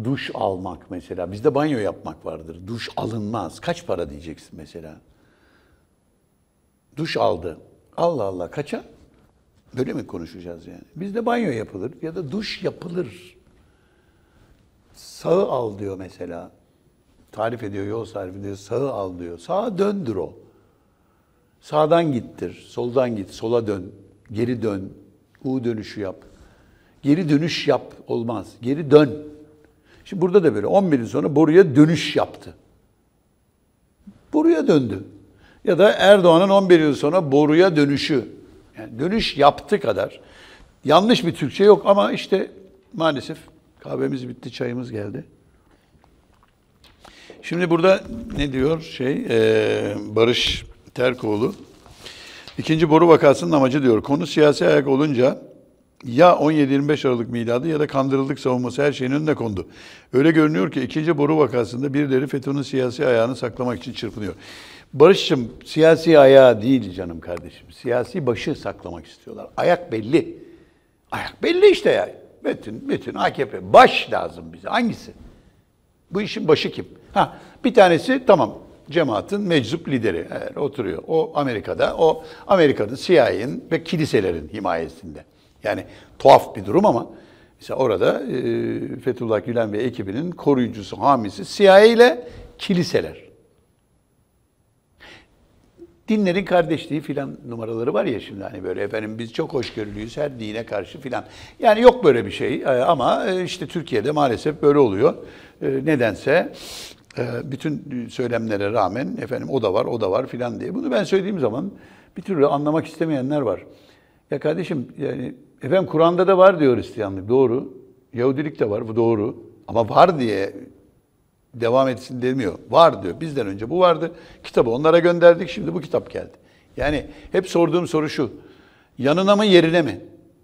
duş almak mesela. Bizde banyo yapmak vardır. Duş alınmaz. Kaç para diyeceksin mesela? Duş aldı. Allah Allah kaça? Böyle mi konuşacağız yani? Bizde banyo yapılır ya da duş yapılır. Sağı al diyor mesela. Tarif ediyor, yol tarif ediyor. Sağı al diyor. Sağa döndür o. Sağdan gittir, soldan git, sola dön, geri dön, U dönüşü yap. Geri dönüş yap olmaz, geri dön. Şimdi burada da böyle 11 yıl sonra boruya dönüş yaptı. Boruya döndü. Ya da Erdoğan'ın 11 yıl sonra boruya dönüşü. Yani dönüş yaptı kadar. Yanlış bir Türkçe yok ama işte maalesef kahvemiz bitti, çayımız geldi. Şimdi burada ne diyor şey e, Barış Terkoğlu. İkinci boru vakasının amacı diyor. Konu siyasi ayak olunca ya 17-25 Aralık miladı ya da kandırıldık savunması her şeyin önüne kondu. Öyle görünüyor ki ikinci boru vakasında birileri FETÖ'nün siyasi ayağını saklamak için çırpınıyor. Barış'ım siyasi ayağı değil canım kardeşim. Siyasi başı saklamak istiyorlar. Ayak belli. Ayak belli işte ya. Metin, Metin, AKP. Baş lazım bize. Hangisi? Bu işin başı kim? Ha, bir tanesi tamam cemaatin meczup lideri eğer oturuyor. O Amerika'da, o Amerika'da CIA'nin ve kiliselerin himayesinde. Yani tuhaf bir durum ama mesela orada e, Fethullah Gülen ve ekibinin koruyucusu, hamisi CIA ile kiliseler. Dinlerin kardeşliği filan numaraları var ya şimdi hani böyle efendim biz çok hoşgörülüyüz her dine karşı filan. Yani yok böyle bir şey e, ama e, işte Türkiye'de maalesef böyle oluyor. E, nedense ee, bütün söylemlere rağmen efendim o da var, o da var filan diye. Bunu ben söylediğim zaman bir türlü anlamak istemeyenler var. Ya kardeşim yani efendim Kur'an'da da var diyor Hristiyanlık. Doğru. Yahudilik de var. Bu doğru. Ama var diye devam etsin demiyor. Var diyor. Bizden önce bu vardı. Kitabı onlara gönderdik. Şimdi bu kitap geldi. Yani hep sorduğum soru şu. Yanına mı yerine mi?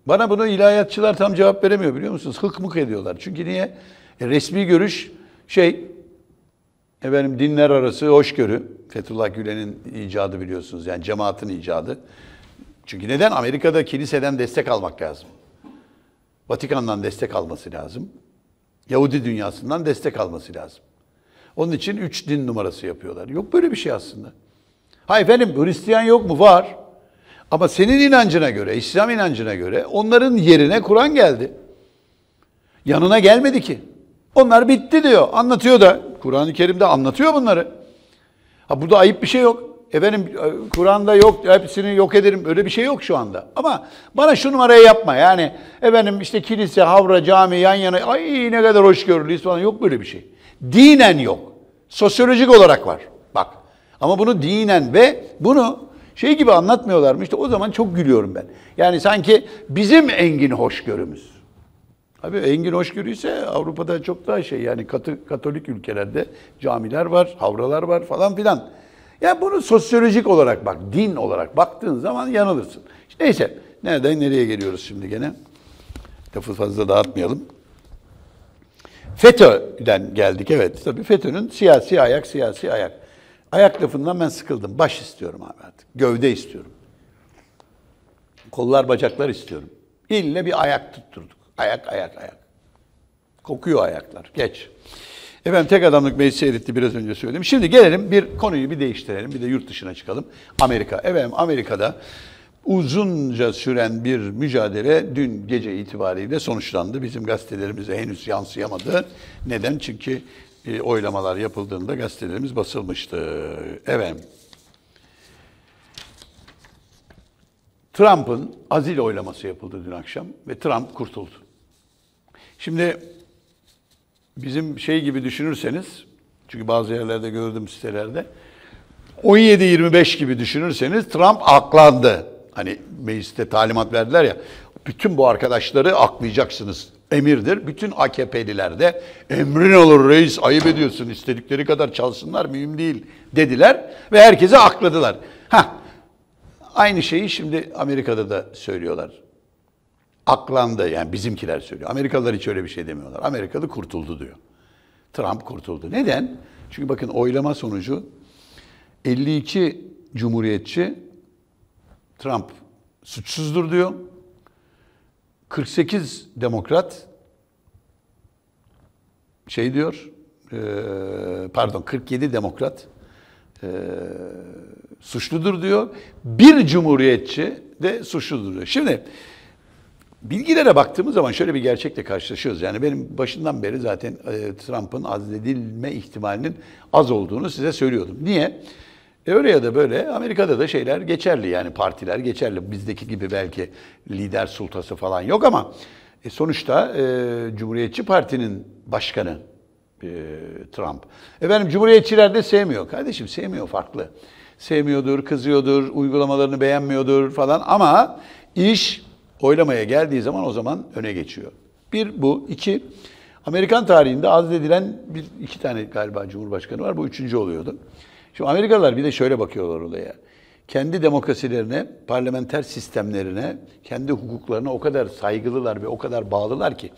Bana bunu ilahiyatçılar tam cevap veremiyor biliyor musunuz? Hık mık ediyorlar. Çünkü niye? E, resmi görüş şey Efendim dinler arası hoşgörü. Fethullah Gülen'in icadı biliyorsunuz. Yani cemaatin icadı. Çünkü neden? Amerika'da kiliseden destek almak lazım. Vatikan'dan destek alması lazım. Yahudi dünyasından destek alması lazım. Onun için üç din numarası yapıyorlar. Yok böyle bir şey aslında. Ha efendim Hristiyan yok mu? Var. Ama senin inancına göre, İslam inancına göre onların yerine Kur'an geldi. Yanına gelmedi ki. Onlar bitti diyor. Anlatıyor da. Kur'an-ı Kerim'de anlatıyor bunları. Ha burada ayıp bir şey yok. Efendim e, Kur'an'da yok hepsini yok ederim öyle bir şey yok şu anda. Ama bana şu numarayı yapma yani efendim işte kilise, havra, cami yan yana ay ne kadar hoş hoşgörülüyüz falan yok böyle bir şey. Dinen yok. Sosyolojik olarak var. Bak ama bunu dinen ve bunu şey gibi anlatmıyorlar mı İşte o zaman çok gülüyorum ben. Yani sanki bizim engin hoşgörümüz. Abi Engin Hoşgörü ise Avrupa'da çok daha şey yani katı, Katolik ülkelerde camiler var, havralar var falan filan. Ya yani bunu sosyolojik olarak bak, din olarak baktığın zaman yanılırsın. neyse, nereden nereye geliyoruz şimdi gene? Lafı fazla dağıtmayalım. FETÖ'den geldik evet. Tabii FETÖ'nün siyasi ayak, siyasi ayak. Ayak lafından ben sıkıldım. Baş istiyorum abi artık. Gövde istiyorum. Kollar, bacaklar istiyorum. İlle bir ayak tutturduk. Ayak ayak ayak. Kokuyor ayaklar. Geç. Efendim tek adamlık meclisi eritti biraz önce söyledim. Şimdi gelelim bir konuyu bir değiştirelim. Bir de yurt dışına çıkalım. Amerika. Efendim Amerika'da uzunca süren bir mücadele dün gece itibariyle sonuçlandı. Bizim gazetelerimize henüz yansıyamadı. Neden? Çünkü e, oylamalar yapıldığında gazetelerimiz basılmıştı. Efendim. Trump'ın azil oylaması yapıldı dün akşam ve Trump kurtuldu. Şimdi bizim şey gibi düşünürseniz, çünkü bazı yerlerde gördüm sitelerde, 17-25 gibi düşünürseniz Trump aklandı. Hani mecliste talimat verdiler ya, bütün bu arkadaşları aklayacaksınız emirdir. Bütün AKP'liler de emrin olur reis ayıp ediyorsun istedikleri kadar çalsınlar mühim değil dediler ve herkese akladılar. Ha Aynı şeyi şimdi Amerika'da da söylüyorlar aklanda yani bizimkiler söylüyor. Amerikalılar hiç öyle bir şey demiyorlar. Amerika'da kurtuldu diyor. Trump kurtuldu. Neden? Çünkü bakın oylama sonucu 52 cumhuriyetçi Trump suçsuzdur diyor. 48 demokrat şey diyor, e, pardon 47 demokrat e, suçludur diyor. Bir cumhuriyetçi de suçludur diyor. Şimdi Bilgilere baktığımız zaman şöyle bir gerçekle karşılaşıyoruz. Yani benim başından beri zaten e, Trump'ın azledilme ihtimalinin az olduğunu size söylüyordum. Niye? E öyle ya da böyle Amerika'da da şeyler geçerli yani partiler geçerli. Bizdeki gibi belki lider sultası falan yok ama e, sonuçta e, Cumhuriyetçi Parti'nin başkanı Trump. Efendim Cumhuriyetçiler de sevmiyor. Kardeşim sevmiyor farklı. Sevmiyordur, kızıyordur, uygulamalarını beğenmiyordur falan ama iş oylamaya geldiği zaman o zaman öne geçiyor. Bir bu. iki Amerikan tarihinde azledilen bir iki tane galiba cumhurbaşkanı var. Bu üçüncü oluyordu. Şimdi Amerikalılar bir de şöyle bakıyorlar olaya. Kendi demokrasilerine, parlamenter sistemlerine, kendi hukuklarına o kadar saygılılar ve o kadar bağlılar ki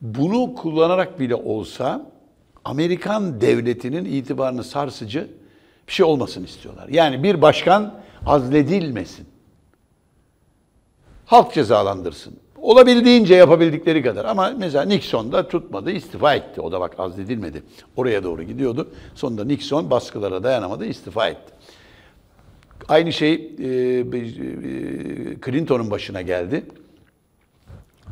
bunu kullanarak bile olsa Amerikan devletinin itibarını sarsıcı bir şey olmasın istiyorlar. Yani bir başkan azledilmesin halk cezalandırsın. Olabildiğince yapabildikleri kadar. Ama mesela Nixon da tutmadı, istifa etti. O da bak azledilmedi. Oraya doğru gidiyordu. Sonunda Nixon baskılara dayanamadı, istifa etti. Aynı şey e, e Clinton'un başına geldi.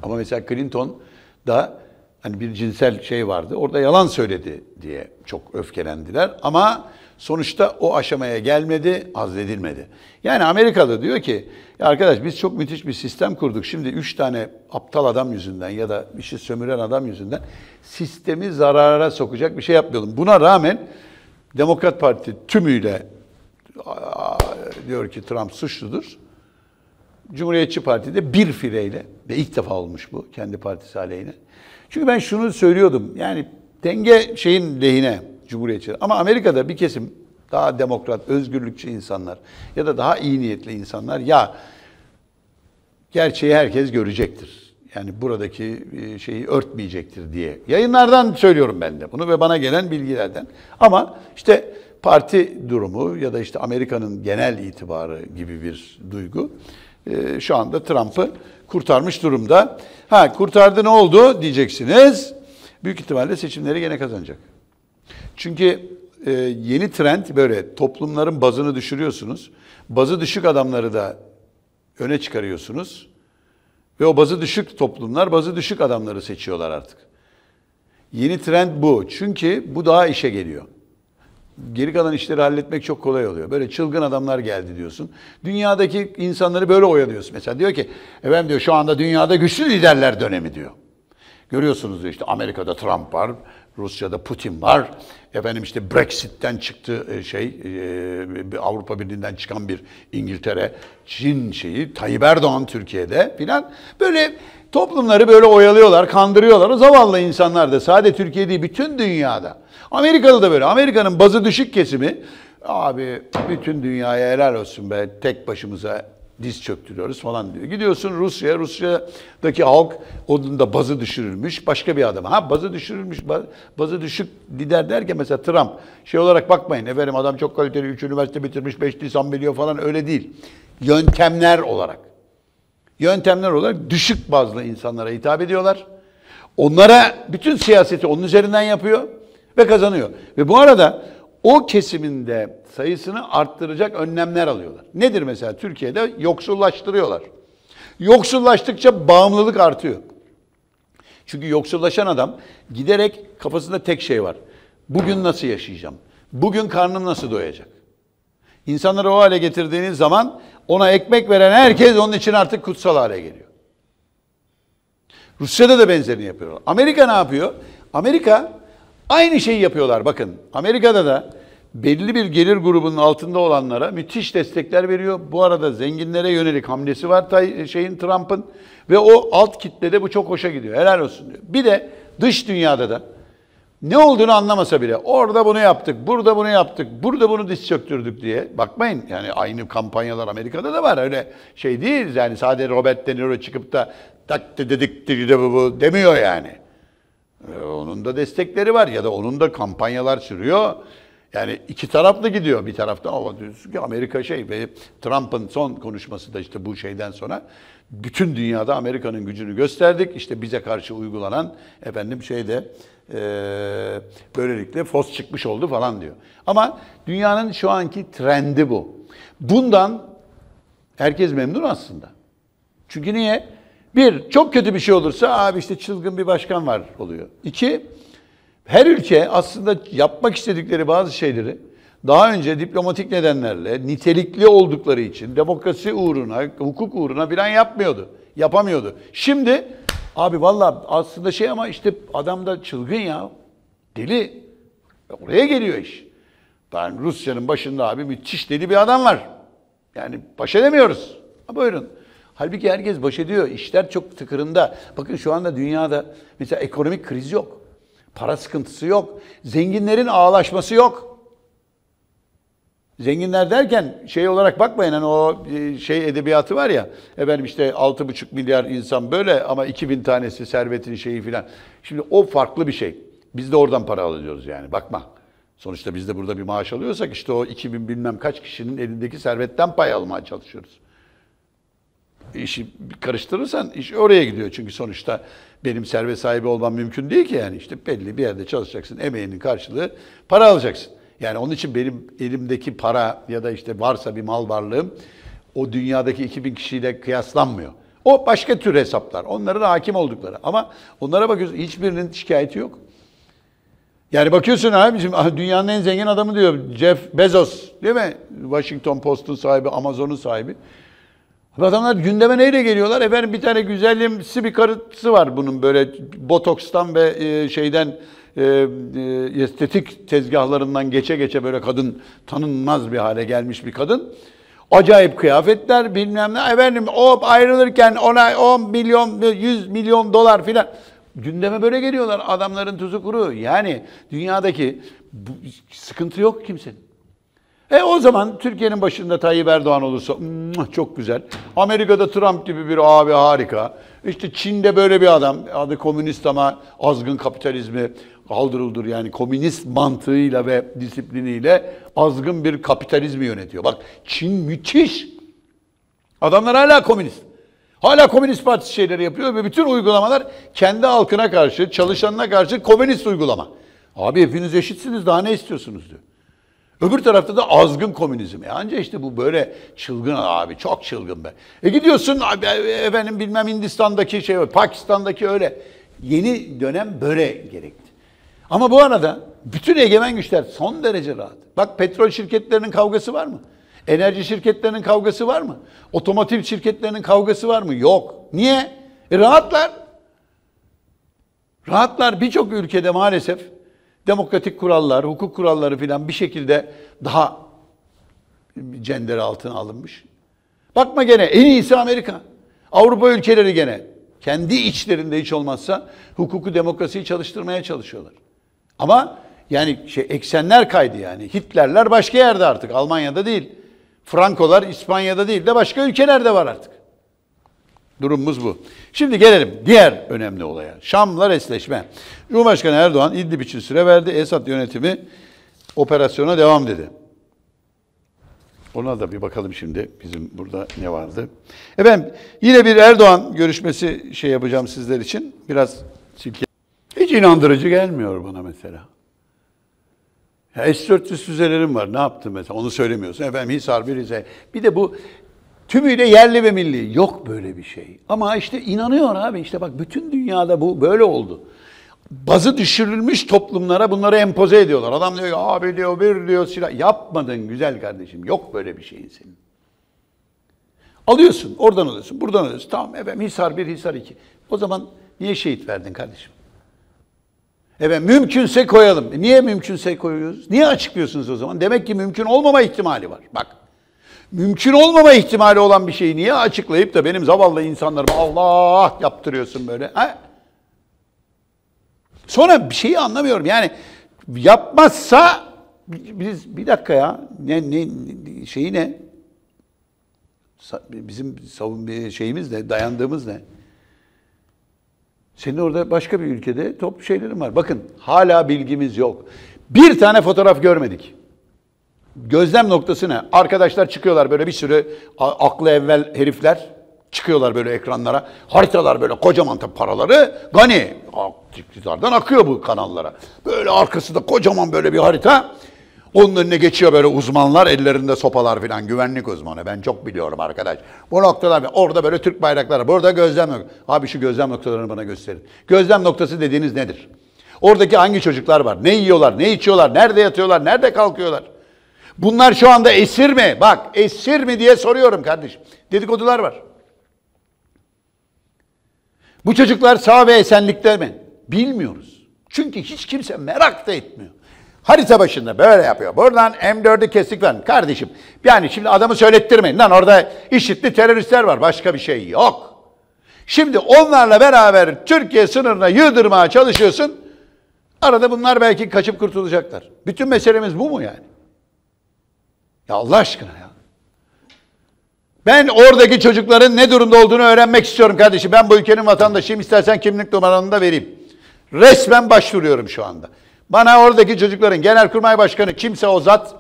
Ama mesela Clinton da hani bir cinsel şey vardı. Orada yalan söyledi diye çok öfkelendiler. Ama Sonuçta o aşamaya gelmedi, azledilmedi. Yani Amerika'da diyor ki ya arkadaş biz çok müthiş bir sistem kurduk. Şimdi üç tane aptal adam yüzünden ya da bir şey sömüren adam yüzünden sistemi zarara sokacak bir şey yapmayalım. Buna rağmen Demokrat Parti tümüyle diyor ki Trump suçludur. Cumhuriyetçi Parti de bir fireyle ve ilk defa olmuş bu kendi partisi aleyhine. Çünkü ben şunu söylüyordum. Yani denge şeyin lehine, Cumhuriyetçiler. Ama Amerika'da bir kesim daha demokrat, özgürlükçü insanlar ya da daha iyi niyetli insanlar ya gerçeği herkes görecektir. Yani buradaki e, şeyi örtmeyecektir diye. Yayınlardan söylüyorum ben de bunu ve bana gelen bilgilerden. Ama işte parti durumu ya da işte Amerika'nın genel itibarı gibi bir duygu e, şu anda Trump'ı kurtarmış durumda. Ha kurtardı ne oldu diyeceksiniz. Büyük ihtimalle seçimleri gene kazanacak. Çünkü e, yeni trend böyle toplumların bazını düşürüyorsunuz. Bazı düşük adamları da öne çıkarıyorsunuz. Ve o bazı düşük toplumlar bazı düşük adamları seçiyorlar artık. Yeni trend bu. Çünkü bu daha işe geliyor. Geri kalan işleri halletmek çok kolay oluyor. Böyle çılgın adamlar geldi diyorsun. Dünyadaki insanları böyle oyalıyorsun. Mesela diyor ki, efendim diyor şu anda dünyada güçlü liderler dönemi diyor. Görüyorsunuz diyor işte Amerika'da Trump var, Rusya'da Putin var. Efendim işte Brexit'ten çıktı e, şey e, Avrupa Birliği'nden çıkan bir İngiltere, Çin şeyi, Tayyip Erdoğan Türkiye'de filan böyle toplumları böyle oyalıyorlar, kandırıyorlar. O zavallı insanlar da sadece Türkiye değil bütün dünyada. Amerika'da da böyle. Amerika'nın bazı düşük kesimi abi bütün dünyaya helal olsun be tek başımıza diz çöktürüyoruz falan diyor. Gidiyorsun Rusya, Rusya'daki halk onun da bazı düşürülmüş. Başka bir adama. Ha bazı düşürülmüş, bazı düşük lider derken mesela Trump. Şey olarak bakmayın efendim adam çok kaliteli, 3 üniversite bitirmiş, 5 lisan biliyor falan öyle değil. Yöntemler olarak. Yöntemler olarak düşük bazlı insanlara hitap ediyorlar. Onlara bütün siyaseti onun üzerinden yapıyor ve kazanıyor. Ve bu arada o kesiminde sayısını arttıracak önlemler alıyorlar. Nedir mesela Türkiye'de? Yoksullaştırıyorlar. Yoksullaştıkça bağımlılık artıyor. Çünkü yoksullaşan adam giderek kafasında tek şey var. Bugün nasıl yaşayacağım? Bugün karnım nasıl doyacak? İnsanları o hale getirdiğiniz zaman ona ekmek veren herkes onun için artık kutsal hale geliyor. Rusya'da da benzerini yapıyorlar. Amerika ne yapıyor? Amerika Aynı şeyi yapıyorlar bakın. Amerika'da da belli bir gelir grubunun altında olanlara müthiş destekler veriyor. Bu arada zenginlere yönelik hamlesi var şeyin Trump'ın ve o alt kitlede bu çok hoşa gidiyor. Helal olsun diyor. Bir de dış dünyada da ne olduğunu anlamasa bile orada bunu yaptık, burada bunu yaptık, burada bunu diz çöktürdük diye bakmayın. Yani aynı kampanyalar Amerika'da da var. Öyle şey değil yani sadece Robert De Niro çıkıp da tak dedik bu demiyor yani. Ee, onun da destekleri var ya da onun da kampanyalar sürüyor. Yani iki taraflı gidiyor bir tarafta ama diyorsun ki Amerika şey ve Trump'ın son konuşması da işte bu şeyden sonra bütün dünyada Amerika'nın gücünü gösterdik. İşte bize karşı uygulanan efendim şeyde e, böylelikle fos çıkmış oldu falan diyor. Ama dünyanın şu anki trendi bu. Bundan herkes memnun aslında. Çünkü niye? Bir, çok kötü bir şey olursa abi işte çılgın bir başkan var oluyor. İki, her ülke aslında yapmak istedikleri bazı şeyleri daha önce diplomatik nedenlerle nitelikli oldukları için demokrasi uğruna, hukuk uğruna bir an yapmıyordu. Yapamıyordu. Şimdi abi valla aslında şey ama işte adam da çılgın ya. Deli. Oraya geliyor iş. Ben Rusya'nın başında abi müthiş deli bir adam var. Yani baş edemiyoruz. Ha, buyurun. Halbuki herkes baş ediyor. İşler çok tıkırında. Bakın şu anda dünyada mesela ekonomik kriz yok. Para sıkıntısı yok. Zenginlerin ağlaşması yok. Zenginler derken şey olarak bakmayın hani o e, şey edebiyatı var ya efendim işte 6,5 milyar insan böyle ama 2000 tanesi servetin şeyi filan. Şimdi o farklı bir şey. Biz de oradan para alıyoruz yani bakma. Sonuçta biz de burada bir maaş alıyorsak işte o 2000 bilmem kaç kişinin elindeki servetten pay almaya çalışıyoruz işi karıştırırsan iş oraya gidiyor. Çünkü sonuçta benim servet sahibi olmam mümkün değil ki yani. işte belli bir yerde çalışacaksın. Emeğinin karşılığı para alacaksın. Yani onun için benim elimdeki para ya da işte varsa bir mal varlığım o dünyadaki 2000 kişiyle kıyaslanmıyor. O başka tür hesaplar. Onların hakim oldukları. Ama onlara bakıyorsun hiçbirinin şikayeti yok. Yani bakıyorsun bizim ah, dünyanın en zengin adamı diyor Jeff Bezos değil mi? Washington Post'un sahibi, Amazon'un sahibi. Adamlar gündeme neyle geliyorlar? Efendim bir tane güzellimsi bir karısı var bunun böyle botokstan ve e, şeyden e, e, estetik tezgahlarından geçe geçe böyle kadın tanınmaz bir hale gelmiş bir kadın. Acayip kıyafetler bilmem ne. Efendim o ayrılırken ona 10 milyon 100 milyon dolar filan. Gündeme böyle geliyorlar adamların tuzu kuru. Yani dünyadaki bu, sıkıntı yok kimsenin. E o zaman Türkiye'nin başında Tayyip Erdoğan olursa çok güzel. Amerika'da Trump gibi bir abi harika. İşte Çin'de böyle bir adam. Adı komünist ama azgın kapitalizmi kaldırıldır yani komünist mantığıyla ve disipliniyle azgın bir kapitalizmi yönetiyor. Bak Çin müthiş. Adamlar hala komünist. Hala Komünist parti şeyleri yapıyor ve bütün uygulamalar kendi halkına karşı, çalışanına karşı komünist uygulama. Abi hepiniz eşitsiniz daha ne istiyorsunuz diyor. Öbür tarafta da azgın komünizm. E anca işte bu böyle çılgın abi çok çılgın be. E gidiyorsun abi, efendim bilmem Hindistan'daki şey Pakistan'daki öyle. Yeni dönem böyle gerekti. Ama bu arada bütün egemen güçler son derece rahat. Bak petrol şirketlerinin kavgası var mı? Enerji şirketlerinin kavgası var mı? Otomotiv şirketlerinin kavgası var mı? Yok. Niye? E rahatlar. Rahatlar birçok ülkede maalesef demokratik kurallar, hukuk kuralları filan bir şekilde daha cender altına alınmış. Bakma gene en iyisi Amerika. Avrupa ülkeleri gene kendi içlerinde hiç olmazsa hukuku demokrasiyi çalıştırmaya çalışıyorlar. Ama yani şey eksenler kaydı yani. Hitlerler başka yerde artık Almanya'da değil. Frankolar İspanya'da değil de başka ülkelerde var artık. Durumumuz bu. Şimdi gelelim diğer önemli olaya. Şam'la resleşme. Cumhurbaşkanı Erdoğan İdlib için süre verdi. Esad yönetimi operasyona devam dedi. Ona da bir bakalım şimdi bizim burada ne vardı. Efendim yine bir Erdoğan görüşmesi şey yapacağım sizler için. Biraz silke. Hiç inandırıcı gelmiyor bana mesela. Ya S-400 füzelerim var. Ne yaptım mesela? Onu söylemiyorsun. Efendim Hisar, Rize. Bir de bu Tümüyle yerli ve milli. Yok böyle bir şey. Ama işte inanıyor abi. İşte bak bütün dünyada bu böyle oldu. Bazı düşürülmüş toplumlara bunları empoze ediyorlar. Adam diyor abi diyor bir diyor silah. Yapmadın güzel kardeşim. Yok böyle bir şeyin senin. Alıyorsun. Oradan alıyorsun. Buradan alıyorsun. Tamam efendim Hisar bir Hisar iki. O zaman niye şehit verdin kardeşim? Evet mümkünse koyalım. E, niye mümkünse koyuyoruz? Niye açıklıyorsunuz o zaman? Demek ki mümkün olmama ihtimali var. Bak mümkün olmama ihtimali olan bir şeyi niye açıklayıp da benim zavallı insanlarıma Allah yaptırıyorsun böyle? Ha? Sonra bir şeyi anlamıyorum. Yani yapmazsa biz bir dakika ya ne ne şeyi ne? Bizim savun bir şeyimiz ne? Dayandığımız ne? Senin orada başka bir ülkede top şeylerin var. Bakın hala bilgimiz yok. Bir tane fotoğraf görmedik gözlem noktası ne? arkadaşlar çıkıyorlar böyle bir sürü aklı evvel herifler çıkıyorlar böyle ekranlara. Haritalar böyle kocaman tabi paraları gani iktidardan akıyor bu kanallara. Böyle arkası da kocaman böyle bir harita. Onun önüne geçiyor böyle uzmanlar ellerinde sopalar filan güvenlik uzmanı. Ben çok biliyorum arkadaş. Bu noktalar orada böyle Türk bayrakları burada gözlem yok. Abi şu gözlem noktalarını bana gösterin. Gözlem noktası dediğiniz nedir? Oradaki hangi çocuklar var? Ne yiyorlar? Ne içiyorlar? Nerede yatıyorlar? Nerede kalkıyorlar? Bunlar şu anda esir mi? Bak esir mi diye soruyorum kardeşim. Dedikodular var. Bu çocuklar sağ ve esenlikte mi? Bilmiyoruz. Çünkü hiç kimse merak da etmiyor. Harita başında böyle yapıyor. Buradan M4'ü kestik lan kardeşim. Yani şimdi adamı söylettirmeyin lan orada işitli teröristler var. Başka bir şey yok. Şimdi onlarla beraber Türkiye sınırına yığdırmaya çalışıyorsun. Arada bunlar belki kaçıp kurtulacaklar. Bütün meselemiz bu mu yani? Ya Allah aşkına ya. Ben oradaki çocukların ne durumda olduğunu öğrenmek istiyorum kardeşim. Ben bu ülkenin vatandaşıyım. İstersen kimlik numaranı da vereyim. Resmen başvuruyorum şu anda. Bana oradaki çocukların genelkurmay başkanı kimse o zat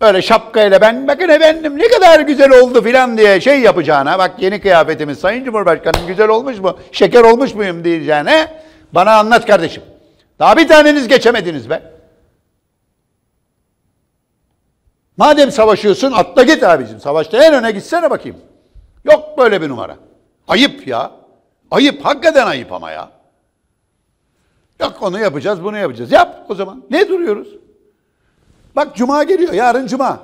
böyle şapkayla ben bakın efendim ne kadar güzel oldu filan diye şey yapacağına bak yeni kıyafetimiz Sayın Cumhurbaşkanım güzel olmuş mu şeker olmuş muyum diyeceğine bana anlat kardeşim. Daha bir taneniz geçemediniz be. Madem savaşıyorsun atla git abicim. Savaşta en öne gitsene bakayım. Yok böyle bir numara. Ayıp ya. Ayıp. Hakikaten ayıp ama ya. Yok onu yapacağız, bunu yapacağız. Yap o zaman. Ne duruyoruz? Bak cuma geliyor. Yarın cuma.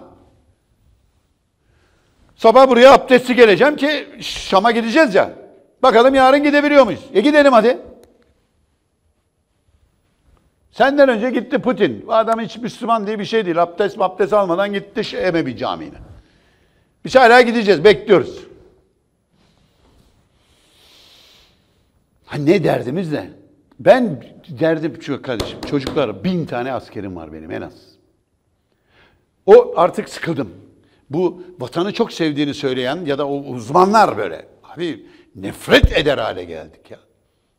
Sabah buraya abdesti geleceğim ki Şam'a gideceğiz ya. Bakalım yarın gidebiliyor muyuz? E gidelim hadi. Senden önce gitti Putin. Bu adam hiç Müslüman diye bir şey değil. Abdest abdest almadan gitti Emevi Camii'ne. Biz hala gideceğiz. Bekliyoruz. Ha ne derdimiz ne? Ben derdim şu kardeşim çocuklar bin tane askerim var benim en az. O artık sıkıldım. Bu vatanı çok sevdiğini söyleyen ya da o uzmanlar böyle. Abi nefret eder hale geldik ya.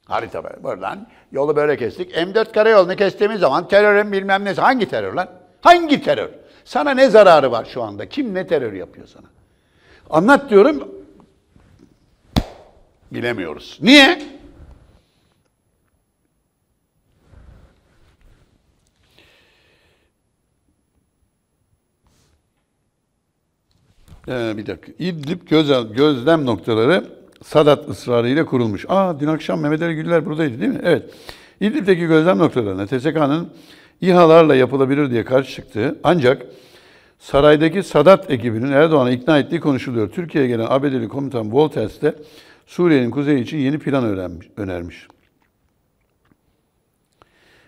Harita böyle. Buradan yolu böyle kestik. M4 karayolunu kestiğimiz zaman terörün bilmem nesi. Hangi terör lan? Hangi terör? Sana ne zararı var şu anda? Kim ne terör yapıyor sana? Anlat diyorum. Bilemiyoruz. Niye? Ee, bir dakika. İdlib gözlem noktaları Sadat ısrarıyla kurulmuş. Aa dün akşam Mehmet Ali Güller buradaydı değil mi? Evet. İdlib'deki gözlem noktalarına TSK'nın İHA'larla yapılabilir diye karşı çıktı. Ancak saraydaki Sadat ekibinin Erdoğan'a ikna ettiği konuşuluyor. Türkiye'ye gelen ABD'li komutan Wolters de Suriye'nin kuzeyi için yeni plan öğrenmiş, önermiş.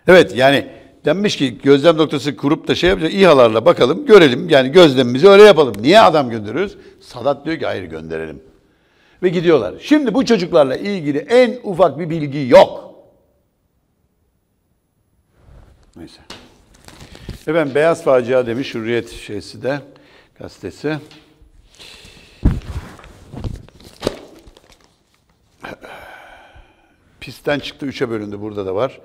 Evet yani denmiş ki gözlem noktası kurup da şey yapacağız. İHA'larla bakalım görelim. Yani gözlemimizi öyle yapalım. Niye adam gönderiyoruz? Sadat diyor ki hayır gönderelim. Ve gidiyorlar. Şimdi bu çocuklarla ilgili en ufak bir bilgi yok. Neyse. Efendim Beyaz Facia demiş Hürriyet şeysi de gazetesi. Pisten çıktı üç'e bölündü burada da var.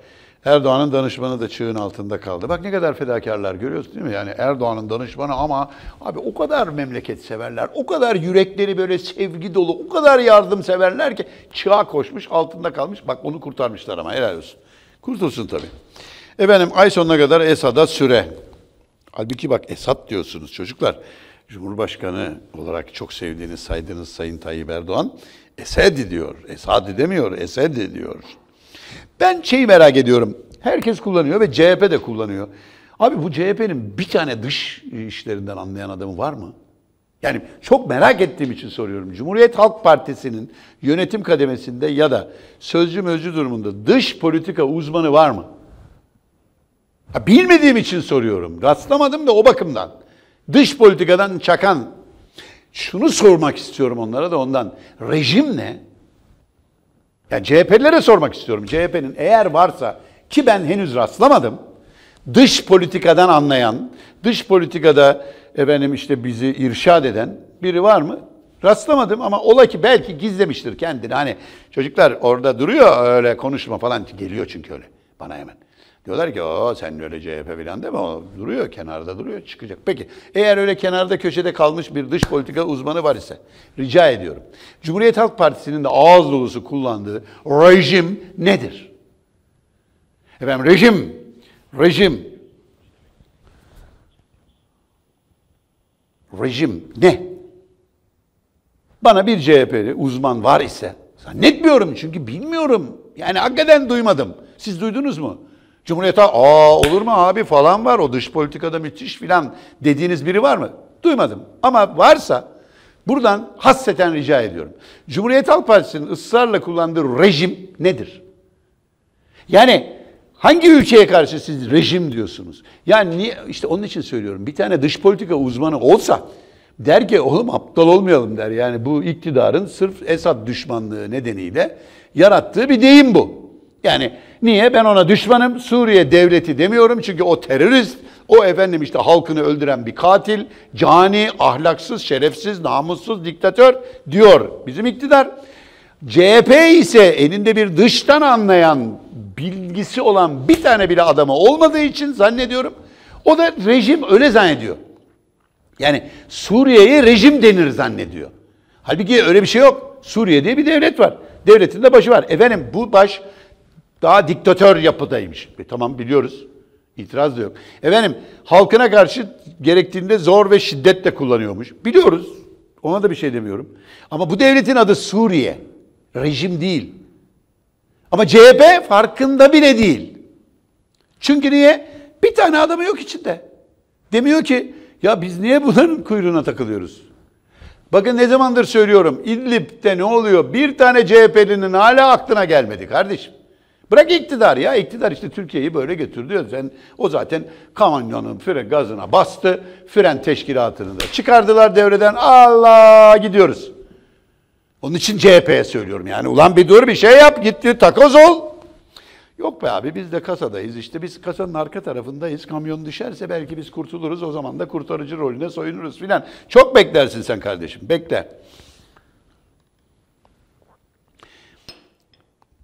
Erdoğan'ın danışmanı da çığın altında kaldı. Bak ne kadar fedakarlar görüyoruz değil mi? Yani Erdoğan'ın danışmanı ama abi o kadar memleket severler, o kadar yürekleri böyle sevgi dolu, o kadar yardım severler ki çığa koşmuş, altında kalmış. Bak onu kurtarmışlar ama helal olsun. Kurtulsun tabii. Efendim ay sonuna kadar Esad'a süre. Halbuki bak Esad diyorsunuz çocuklar. Cumhurbaşkanı olarak çok sevdiğiniz, saydığınız Sayın Tayyip Erdoğan Esedi diyor. esad demiyor, Esedi diyor. Ben şeyi merak ediyorum. Herkes kullanıyor ve CHP de kullanıyor. Abi bu CHP'nin bir tane dış işlerinden anlayan adamı var mı? Yani çok merak ettiğim için soruyorum. Cumhuriyet Halk Partisi'nin yönetim kademesinde ya da sözcü mözcü durumunda dış politika uzmanı var mı? Ha, bilmediğim için soruyorum. Rastlamadım da o bakımdan. Dış politikadan çakan. Şunu sormak istiyorum onlara da ondan. Rejim ne? Yani CHP'lilere sormak istiyorum. CHP'nin eğer varsa ki ben henüz rastlamadım. Dış politikadan anlayan, dış politikada efendim işte bizi irşad eden biri var mı? Rastlamadım ama ola ki belki gizlemiştir kendini. Hani çocuklar orada duruyor öyle konuşma falan geliyor çünkü öyle bana hemen. Diyorlar ki o sen öyle CHP falan mi o duruyor kenarda duruyor çıkacak. Peki eğer öyle kenarda köşede kalmış bir dış politika uzmanı var ise rica ediyorum. Cumhuriyet Halk Partisi'nin de ağız dolusu kullandığı rejim nedir? Efendim rejim, rejim, rejim ne? Bana bir CHP'li uzman var ise zannetmiyorum çünkü bilmiyorum. Yani hakikaten duymadım. Siz duydunuz mu? Cumhuriyet'e aa olur mu abi falan var o dış politikada müthiş filan dediğiniz biri var mı? Duymadım. Ama varsa buradan hasseten rica ediyorum. Cumhuriyet Halk Partisi'nin ısrarla kullandığı rejim nedir? Yani hangi ülkeye karşı siz rejim diyorsunuz? Yani niye? işte onun için söylüyorum. Bir tane dış politika uzmanı olsa der ki oğlum aptal olmayalım der. Yani bu iktidarın sırf Esad düşmanlığı nedeniyle yarattığı bir deyim bu. Yani niye? Ben ona düşmanım. Suriye devleti demiyorum çünkü o terörist. O efendim işte halkını öldüren bir katil, cani, ahlaksız, şerefsiz, namussuz diktatör diyor bizim iktidar. CHP ise elinde bir dıştan anlayan, bilgisi olan bir tane bile adamı olmadığı için zannediyorum o da rejim öyle zannediyor. Yani Suriye'ye rejim denir zannediyor. Halbuki öyle bir şey yok. Suriye diye bir devlet var. Devletin de başı var. Efendim bu baş daha diktatör yapıdaymış. E, tamam biliyoruz. İtiraz da yok. Efendim halkına karşı gerektiğinde zor ve şiddetle kullanıyormuş. Biliyoruz. Ona da bir şey demiyorum. Ama bu devletin adı Suriye. Rejim değil. Ama CHP farkında bile değil. Çünkü niye? Bir tane adamı yok içinde. Demiyor ki ya biz niye bunların kuyruğuna takılıyoruz? Bakın ne zamandır söylüyorum İdlib'de ne oluyor? Bir tane CHP'linin hala aklına gelmedi kardeşim. Bırak iktidar ya. İktidar işte Türkiye'yi böyle götürdü. Sen yani o zaten kamyonun fren gazına bastı. Fren teşkilatını da çıkardılar devreden. Allah gidiyoruz. Onun için CHP'ye söylüyorum yani. Ulan bir dur bir şey yap gitti takoz ol. Yok be abi biz de kasadayız işte biz kasanın arka tarafındayız. Kamyon düşerse belki biz kurtuluruz o zaman da kurtarıcı rolüne soyunuruz filan. Çok beklersin sen kardeşim bekle.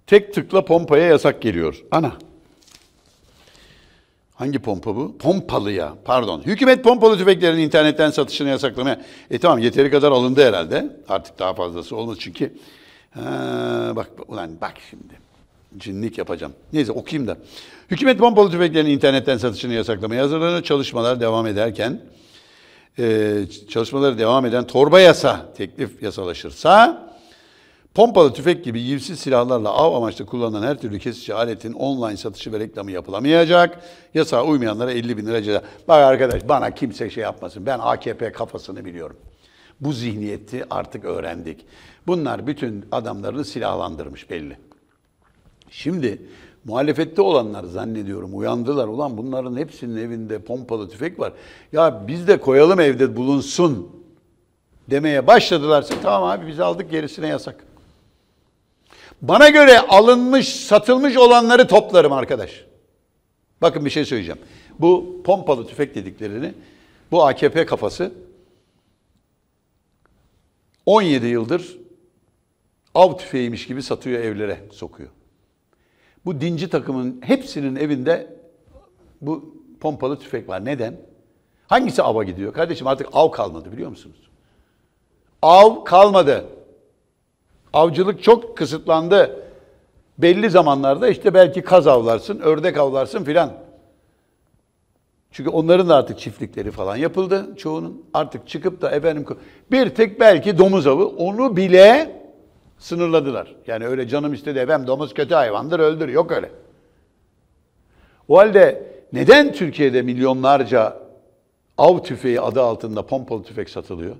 Tek tıkla pompaya yasak geliyor. Ana. Hangi pompa bu? Pompalıya. Pardon. Hükümet pompalı tüfeklerin internetten satışını yasaklamaya. E tamam yeteri kadar alındı herhalde. Artık daha fazlası olmaz çünkü. Ha, bak ulan bak şimdi. Cinlik yapacağım. Neyse okuyayım da. Hükümet pompalı tüfeklerin internetten satışını yasaklamaya hazırlanıyor. Çalışmalar devam ederken e, çalışmaları devam eden torba yasa teklif yasalaşırsa Pompalı tüfek gibi yivsiz silahlarla av amaçlı kullanılan her türlü kesici aletin online satışı ve reklamı yapılamayacak. Yasağa uymayanlara 50 bin lira ceza. Bak arkadaş bana kimse şey yapmasın. Ben AKP kafasını biliyorum. Bu zihniyeti artık öğrendik. Bunlar bütün adamlarını silahlandırmış belli. Şimdi muhalefette olanlar zannediyorum uyandılar. Ulan bunların hepsinin evinde pompalı tüfek var. Ya biz de koyalım evde bulunsun demeye başladılarsa tamam abi biz aldık gerisine yasak. Bana göre alınmış, satılmış olanları toplarım arkadaş. Bakın bir şey söyleyeceğim. Bu pompalı tüfek dediklerini, bu AKP kafası 17 yıldır av tüfeğiymiş gibi satıyor evlere, sokuyor. Bu dinci takımın hepsinin evinde bu pompalı tüfek var. Neden? Hangisi ava gidiyor? Kardeşim artık av kalmadı biliyor musunuz? Av kalmadı. Avcılık çok kısıtlandı. Belli zamanlarda işte belki kaz avlarsın, ördek avlarsın filan. Çünkü onların da artık çiftlikleri falan yapıldı çoğunun. Artık çıkıp da efendim bir tek belki domuz avı onu bile sınırladılar. Yani öyle canım istedi efendim domuz kötü hayvandır öldür yok öyle. O halde neden Türkiye'de milyonlarca av tüfeği adı altında pompalı tüfek satılıyor?